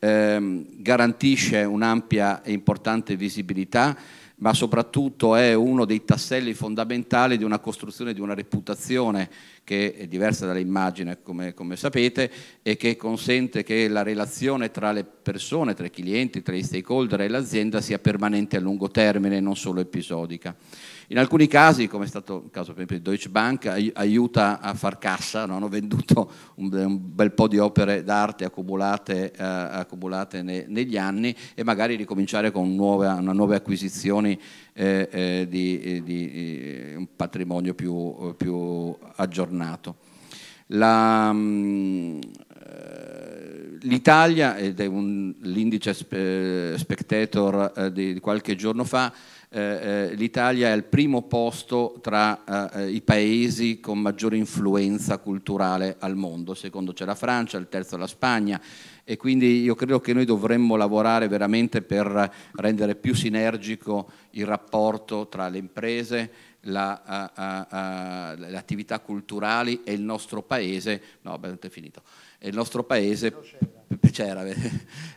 ehm, garantisce un'ampia e importante visibilità ma soprattutto è uno dei tasselli fondamentali di una costruzione di una reputazione che è diversa dall'immagine, come, come sapete, e che consente che la relazione tra le persone, tra i clienti, tra gli stakeholder e l'azienda sia permanente a lungo termine, non solo episodica. In alcuni casi, come è stato il caso per esempio di Deutsche Bank, aiuta a far cassa, no? hanno venduto un, bel po' di opere d'arte accumulate, eh, accumulate ne, negli anni e magari ricominciare con nuove, una nuove acquisizioni eh, eh, di, eh, di eh, un patrimonio più, più aggiornato. La, mm, eh, l'Italia, ed è un, l'indice spectator di, qualche giorno fa, eh, eh, l'Italia è al primo posto tra eh, eh i paesi con maggiore influenza culturale al mondo, secondo c'è la Francia, il terzo la Spagna e quindi io credo che noi dovremmo lavorare veramente per rendere più sinergico il rapporto tra le imprese, la, uh, uh, uh, le attività culturali e il nostro paese. No, beh, è finito. E il nostro paese c'era, eh,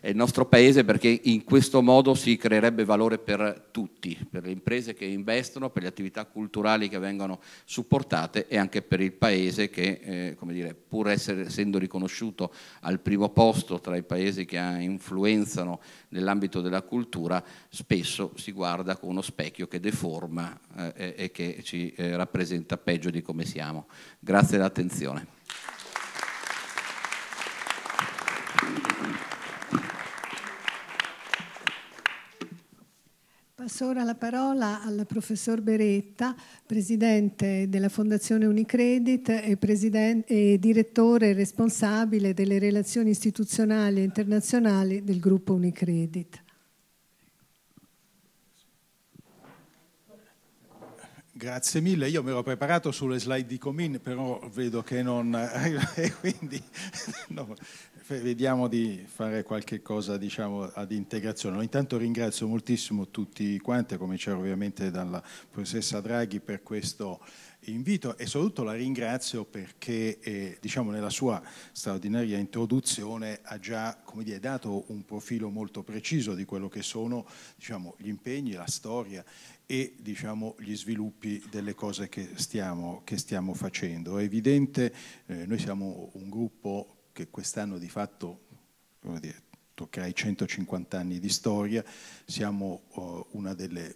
è il nostro paese perché in questo modo si creerebbe valore per tutti, per le imprese che investono, per le attività culturali che vengono supportate e anche per il paese che, eh, come dire, pur essere, essendo riconosciuto al primo posto tra i paesi che eh, influenzano nell'ambito della cultura, spesso si guarda con uno specchio che deforma eh, e che ci eh, rappresenta peggio di come siamo. Grazie
dell'attenzione. passo ora la parola al professor Beretta, presidente della Fondazione Unicredit e, e direttore responsabile delle relazioni istituzionali e internazionali del gruppo Unicredit.
Grazie mille, io mi ero preparato sulle slide di Comin, però vedo che non... [LAUGHS] quindi no, vediamo di fare qualche cosa diciamo, ad integrazione. Intanto ringrazio moltissimo tutti quanti, a cominciare ovviamente dalla professoressa Draghi per questo invito e soprattutto la ringrazio perché eh, diciamo, nella sua straordinaria introduzione ha già dire, dato un profilo molto preciso di quello che sono diciamo, gli impegni, la storia e diciamo, gli sviluppi delle cose che stiamo, che stiamo facendo. È evidente, eh, noi siamo un gruppo che quest'anno di fatto dire, toccherà i 150 anni di storia, siamo uh, una delle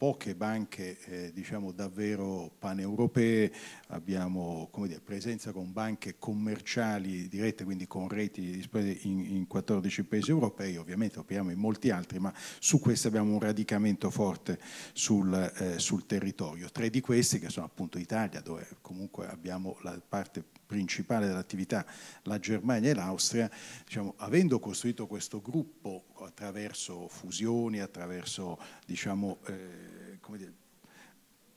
poche banche eh, diciamo davvero paneuropee, abbiamo dire, presenza con banche commerciali dirette, quindi con reti in, in 14 paesi europei, ovviamente operiamo in molti altri, ma su questi abbiamo un radicamento forte sul, eh, sul territorio. Tre di questi che sono appunto Italia, dove comunque abbiamo la parte principale dell'attività, la Germania e l'Austria, diciamo, avendo costruito questo gruppo attraverso fusioni, attraverso diciamo, eh, dire,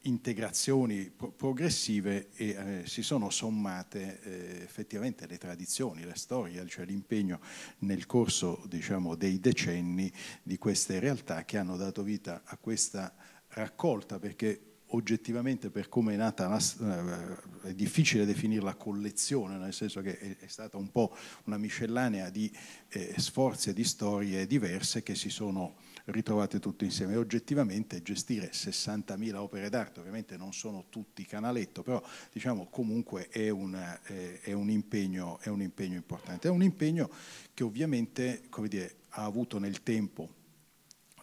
integrazioni pro progressive e, eh, si sono sommate eh, effettivamente le tradizioni, la storia, cioè l'impegno nel corso diciamo, dei decenni di queste realtà che hanno dato vita a questa raccolta perché oggettivamente per come è nata, la, eh, è difficile definirla collezione, nel senso che è, stata un po' una miscellanea di eh, sforzi e di storie diverse che si sono ritrovate tutte insieme. Oggettivamente gestire 60.000 opere d'arte, ovviamente non sono tutti canaletto, però diciamo comunque è, una, eh, è, un, impegno, è un, impegno, importante. È un impegno che ovviamente dire, ha avuto nel tempo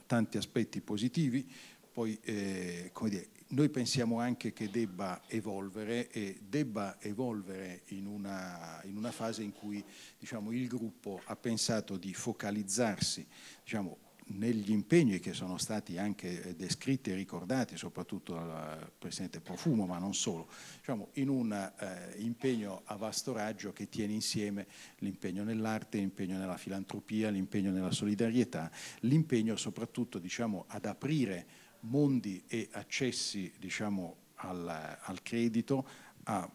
tanti aspetti positivi, poi eh, come dire, noi pensiamo anche che debba evolvere e debba evolvere in una, in una fase in cui diciamo, il gruppo ha pensato di focalizzarsi diciamo, negli impegni che sono stati anche eh, descritti e ricordati, soprattutto dal Presidente Profumo, ma non solo, diciamo, in un eh, impegno a vasto raggio che tiene insieme l'impegno nell'arte, l'impegno nella filantropia, l'impegno nella solidarietà, l'impegno soprattutto diciamo, ad aprire mondi e accessi diciamo, al, al credito a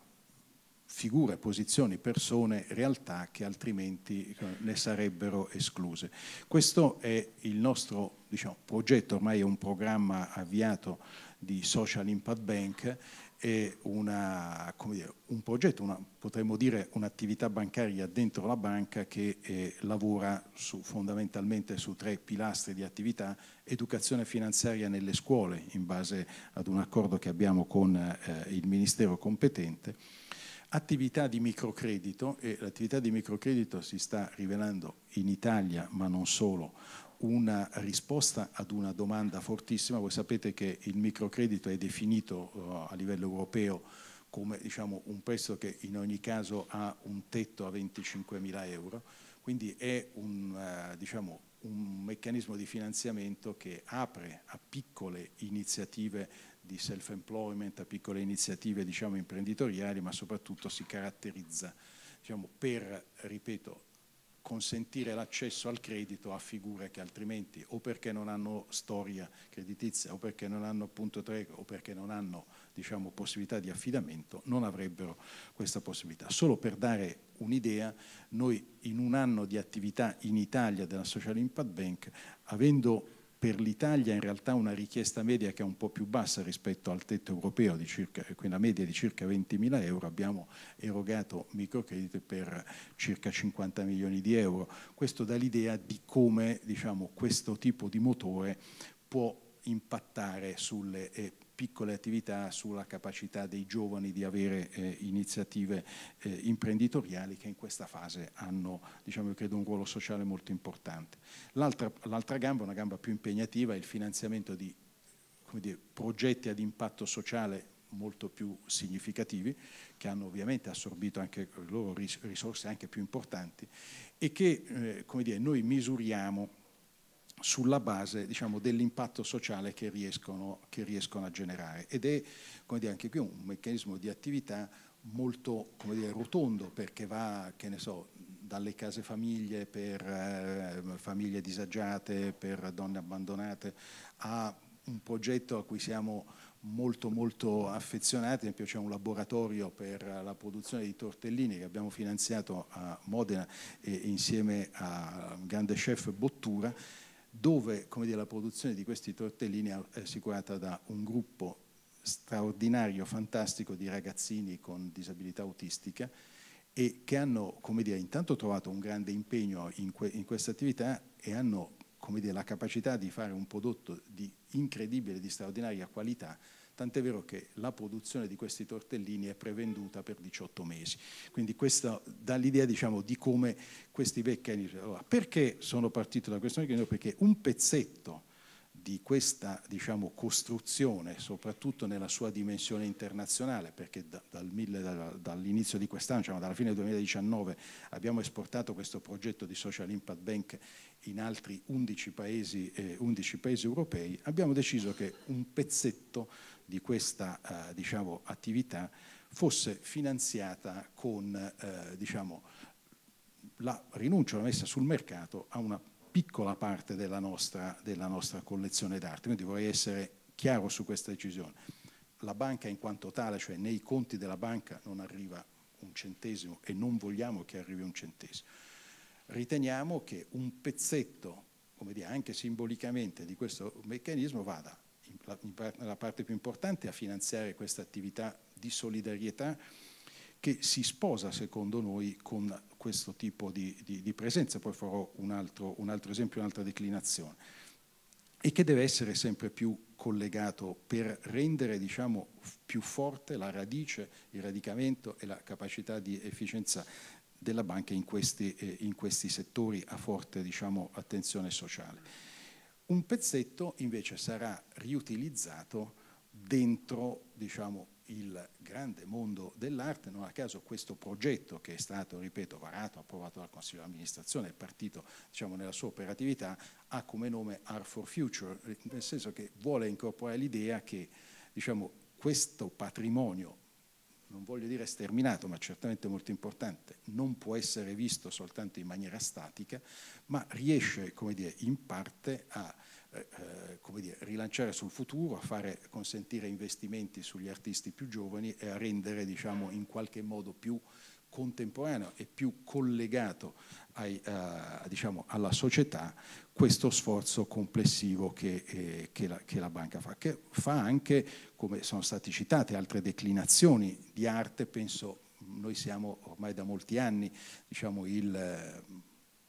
figure, posizioni, persone, realtà che altrimenti eh, ne sarebbero escluse. Questo è il nostro diciamo, progetto, ormai è un programma avviato di Social Impact Bank è una, dire, un progetto, una, potremmo dire un'attività bancaria dentro la banca che eh, lavora su, fondamentalmente su tre pilastri di attività, educazione finanziaria nelle scuole in base ad un accordo che abbiamo con eh, il Ministero competente, attività di microcredito e l'attività di microcredito si sta rivelando in Italia ma non solo una risposta ad una domanda fortissima. Voi sapete che il microcredito è definito eh, a livello europeo come diciamo, un prezzo che in ogni caso ha un tetto a 25 mila euro, quindi è un, eh, diciamo, un meccanismo di finanziamento che apre a piccole iniziative di self-employment, a piccole iniziative diciamo, imprenditoriali, ma soprattutto si caratterizza diciamo, per, ripeto, consentire l'accesso al credito a figure che altrimenti o perché non hanno storia creditizia o perché non hanno punto tre o perché non hanno diciamo, possibilità di affidamento non avrebbero questa possibilità. Solo per dare un'idea, noi in un anno di attività in Italia della Social Impact Bank, avendo per l'Italia in realtà una richiesta media che è un po' più bassa rispetto al tetto europeo, di circa, quindi una media di circa 20.000 euro, abbiamo erogato microcrediti per circa 50 milioni di euro. Questo dà l'idea di come diciamo, questo tipo di motore può impattare sulle eh, piccole attività sulla capacità dei giovani di avere eh, iniziative eh, imprenditoriali che in questa fase hanno diciamo, credo, un ruolo sociale molto importante. L'altra gamba, una gamba più impegnativa, è il finanziamento di dire, progetti ad impatto sociale molto più significativi, che hanno ovviamente assorbito anche loro risorse anche più importanti e che eh, dire, noi misuriamo sulla base diciamo, dell'impatto sociale che riescono, che riescono, a generare. Ed è dire, anche qui un meccanismo di attività molto dire, rotondo perché va, che ne so, dalle case famiglie per eh, famiglie disagiate, per donne abbandonate, a un progetto a cui siamo molto molto affezionati, ad esempio c'è un laboratorio per la produzione di tortellini che abbiamo finanziato a Modena e, insieme al grande chef Bottura dove dire, la produzione di questi tortellini è assicurata da un gruppo straordinario, fantastico di ragazzini con disabilità autistica e che hanno dire, intanto trovato un grande impegno in, que in questa attività e hanno dire, la capacità di fare un prodotto di incredibile, di straordinaria qualità tant'è vero che la produzione di questi tortellini è prevenduta per 18 mesi. Quindi questo dà l'idea diciamo, di come questi vecchi... Allora, perché sono partito da questo vecchiano? Perché un pezzetto di questa diciamo, costruzione, soprattutto nella sua dimensione internazionale, perché da, dal, dall'inizio di quest'anno, diciamo, dalla fine del 2019, abbiamo esportato questo progetto di Social Impact Bank in altri 11 paesi, eh, 11 paesi europei, abbiamo deciso che un pezzetto di questa eh, diciamo, attività fosse finanziata con eh, diciamo, la rinuncia, la messa sul mercato a una piccola parte della nostra, della nostra collezione d'arte. Quindi vorrei essere chiaro su questa decisione. La banca in quanto tale, cioè nei conti della banca, non arriva un centesimo e non vogliamo che arrivi un centesimo. Riteniamo che un pezzetto, come dire, anche simbolicamente di questo meccanismo vada la, la parte più importante, a finanziare questa attività di solidarietà che si sposa secondo noi con questo tipo di, di, di presenza, poi farò un altro, un altro, esempio, un'altra declinazione, e che deve essere sempre più collegato per rendere diciamo, più forte la radice, il radicamento e la capacità di efficienza della banca in questi, eh, in questi settori a forte diciamo, attenzione sociale. Un pezzetto invece sarà riutilizzato dentro diciamo, il grande mondo dell'arte, non a caso questo progetto che è stato, ripeto, varato, approvato dal Consiglio di amministrazione, è partito diciamo, nella sua operatività ha come nome Art for Future, nel senso che vuole incorporare l'idea che diciamo, questo patrimonio non voglio dire sterminato, ma certamente molto importante, non può essere visto soltanto in maniera statica, ma riesce come dire, in parte a eh, eh dire, rilanciare sul futuro, a fare, consentire investimenti sugli artisti più giovani e a rendere diciamo, in qualche modo più contemporaneo e più collegato ai, eh, diciamo, alla società questo sforzo complessivo che, eh, che, la, che, la, banca fa, che fa anche, come sono state citate, altre declinazioni di arte, penso noi siamo ormai da molti anni, diciamo il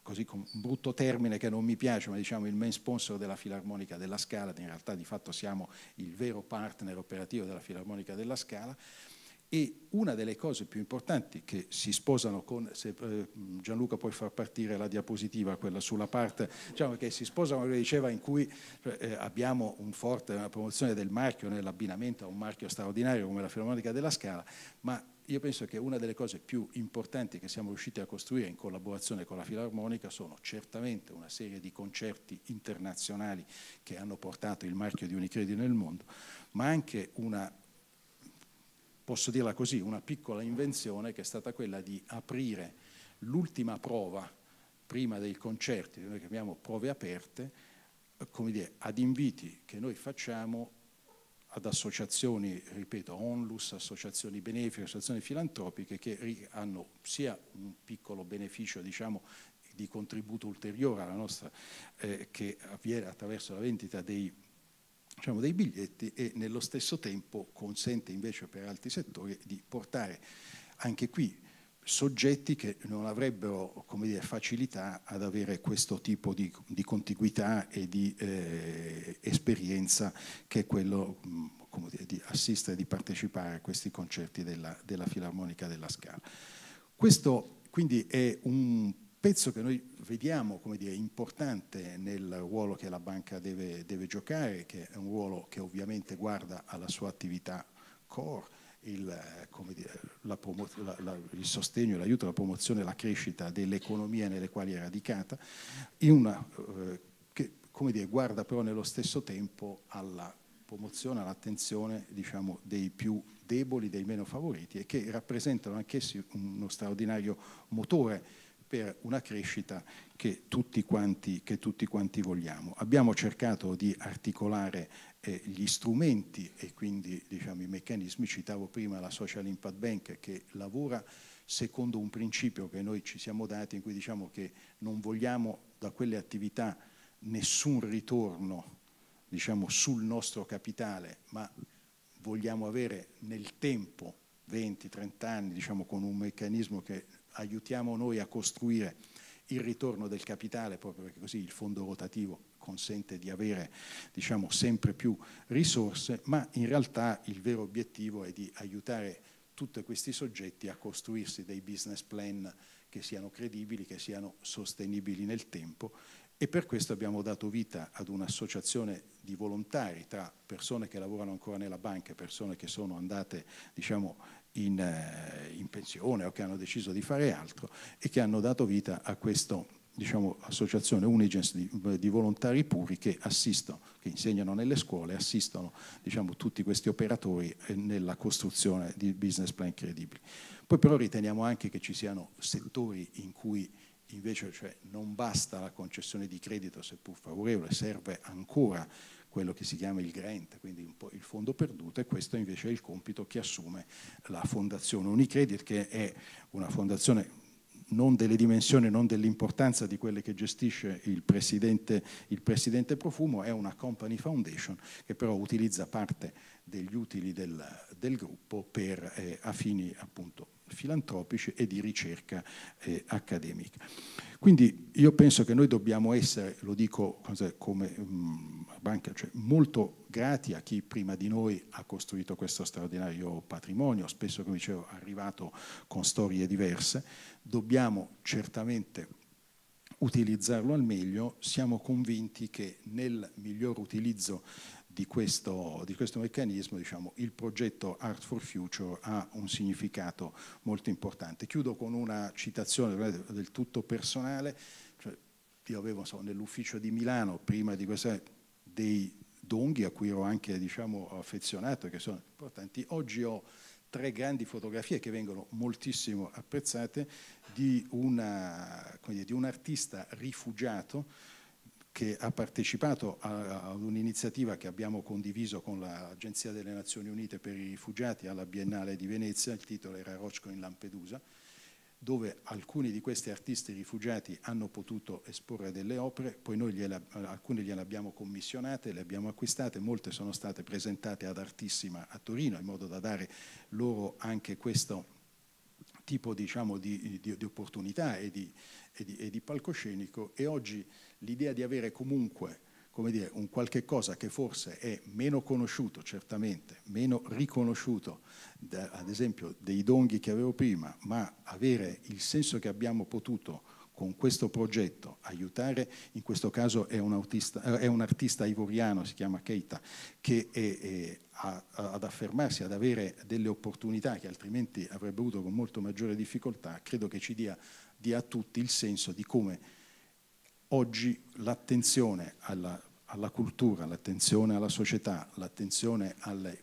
così con un brutto termine che non mi piace, ma diciamo il main sponsor della Filarmonica della Scala, in realtà di fatto siamo il vero partner operativo della Filarmonica della Scala, e una delle cose più importanti che si sposano con, se eh, Gianluca puoi far partire la diapositiva, quella sulla parte, diciamo che si sposano con diceva in cui eh, abbiamo un forte, una promozione del marchio nell'abbinamento a un marchio straordinario come la Filarmonica della Scala, ma io penso che una delle cose più importanti che siamo riusciti a costruire in collaborazione con la Filarmonica sono certamente una serie di concerti internazionali che hanno portato il marchio di Unicredi nel mondo, ma anche una posso dirla così, una piccola invenzione che è stata quella di aprire l'ultima prova prima dei concerti, che noi chiamiamo prove aperte, dire, ad inviti che noi facciamo ad associazioni, ripeto, onlus, associazioni benefiche, associazioni filantropiche che hanno sia un piccolo beneficio, diciamo, di contributo ulteriore alla nostra, eh, che avviene attraverso la vendita dei diciamo, dei biglietti e nello stesso tempo consente invece per altri settori di portare anche qui soggetti che non avrebbero come dire, facilità ad avere questo tipo di, di contiguità e di eh, esperienza che è quello dire, di assistere e di partecipare a questi concerti della, della Filarmonica della Scala. Questo quindi è un pezzo che noi vediamo come dire, importante nel ruolo che la banca deve, deve giocare, che è un ruolo che ovviamente guarda alla sua attività core, il, dire, la la, la, il, sostegno, l'aiuto, la promozione e la crescita dell'economia nelle quali è radicata, una, eh, che dire, guarda però nello stesso tempo alla promozione, all'attenzione diciamo, dei più deboli, dei meno favoriti e che rappresentano anch'essi uno straordinario motore per una crescita che tutti quanti, che tutti quanti vogliamo. Abbiamo cercato di articolare eh, gli strumenti e quindi diciamo, i meccanismi, citavo prima la Social Impact Bank che lavora secondo un principio che noi ci siamo dati in cui diciamo che non vogliamo da quelle attività nessun ritorno diciamo, sul nostro capitale, ma vogliamo avere nel tempo 20-30 anni diciamo, con un meccanismo che aiutiamo noi a costruire il ritorno del capitale, proprio perché così il fondo rotativo consente di avere diciamo, sempre più risorse, ma in realtà il vero obiettivo è di aiutare tutti questi soggetti a costruirsi dei business plan che siano credibili, che siano sostenibili nel tempo e per questo abbiamo dato vita ad un'associazione di volontari tra persone che lavorano ancora nella banca e persone che sono andate diciamo, in, eh, in, pensione o che hanno deciso di fare altro e che hanno dato vita a questa diciamo, associazione Unigens di, di, volontari puri che assistono, che insegnano nelle scuole, assistono diciamo, tutti questi operatori eh, nella costruzione di business plan credibili. Poi però riteniamo anche che ci siano settori in cui invece cioè, non basta la concessione di credito, seppur favorevole, serve ancora quello che si chiama il grant, quindi un po' il fondo perduto, e questo invece è il compito che assume la Fondazione Unicredit, che è una fondazione non delle dimensioni, non dell'importanza di quelle che gestisce il presidente, il presidente, Profumo, è una company foundation che però utilizza parte degli utili del, del gruppo per eh, affini appunto filantropici e di ricerca eh, accademica. Quindi io penso che noi dobbiamo essere, lo dico come mh, mm, banca, cioè molto grati a chi prima di noi ha costruito questo straordinario patrimonio, spesso come dicevo arrivato con storie diverse, dobbiamo certamente utilizzarlo al meglio, siamo convinti che nel miglior utilizzo di questo, di questo meccanismo, diciamo, il progetto Art for Future ha un significato molto importante. Chiudo con una citazione del tutto personale, cioè, io avevo so, nell'ufficio di Milano, prima di questa, dei donghi a cui ero anche diciamo, affezionato, che sono importanti. Oggi ho tre grandi fotografie che vengono moltissimo apprezzate di, una, dire, di un artista rifugiato che ha partecipato a, a un'iniziativa che abbiamo condiviso con l'Agenzia delle Nazioni Unite per i rifugiati alla Biennale di Venezia, il titolo era Rocco in Lampedusa, dove alcuni di questi artisti rifugiati hanno potuto esporre delle opere, poi noi gliela, alcune gliele abbiamo commissionate, le abbiamo acquistate, molte sono state presentate ad Artissima a Torino, in modo da dare loro anche questo tipo diciamo, di, di, di, opportunità e di, e, e di palcoscenico e oggi l'idea di avere comunque dire, un qualche cosa che forse è meno conosciuto, certamente, meno riconosciuto, da, ad esempio, dei donghi che avevo prima, ma avere il senso che abbiamo potuto con questo progetto aiutare, in questo caso è un, autista, eh, è un artista ivoriano, si chiama Keita, che è, è a, ad affermarsi, ad avere delle opportunità che altrimenti avrebbe avuto con molto maggiore difficoltà, credo che ci dia, dia a tutti il senso di come Oggi l'attenzione alla, alla, cultura, l'attenzione alla società, l'attenzione alle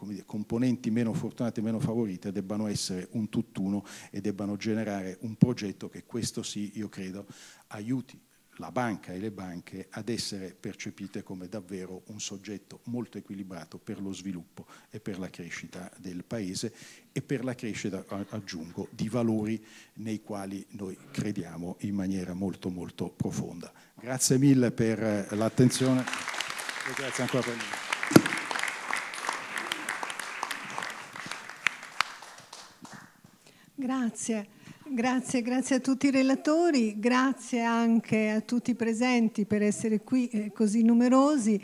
dire, componenti meno fortunate e meno favorite debbano essere un tutt'uno e debbano generare un progetto che questo sì, io credo, aiuti la banca e le banche ad essere percepite come davvero un soggetto molto equilibrato per lo sviluppo e per la crescita del Paese e per la crescita, aggiungo, di valori nei quali noi crediamo in maniera molto molto profonda. Grazie mille per l'attenzione e grazie ancora per l'invito.
Grazie. Grazie, grazie a tutti i relatori, grazie anche a tutti i presenti per essere qui eh, così numerosi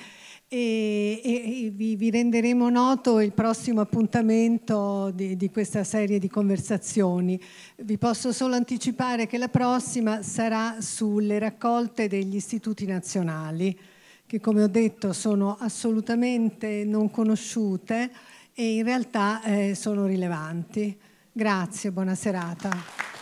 e, e vi, vi, renderemo noto il prossimo appuntamento di, di, questa serie di conversazioni. Vi posso solo anticipare che la prossima sarà sulle raccolte degli istituti nazionali, che come ho detto sono assolutamente non conosciute e in realtà eh, sono rilevanti. Grazie, buona serata.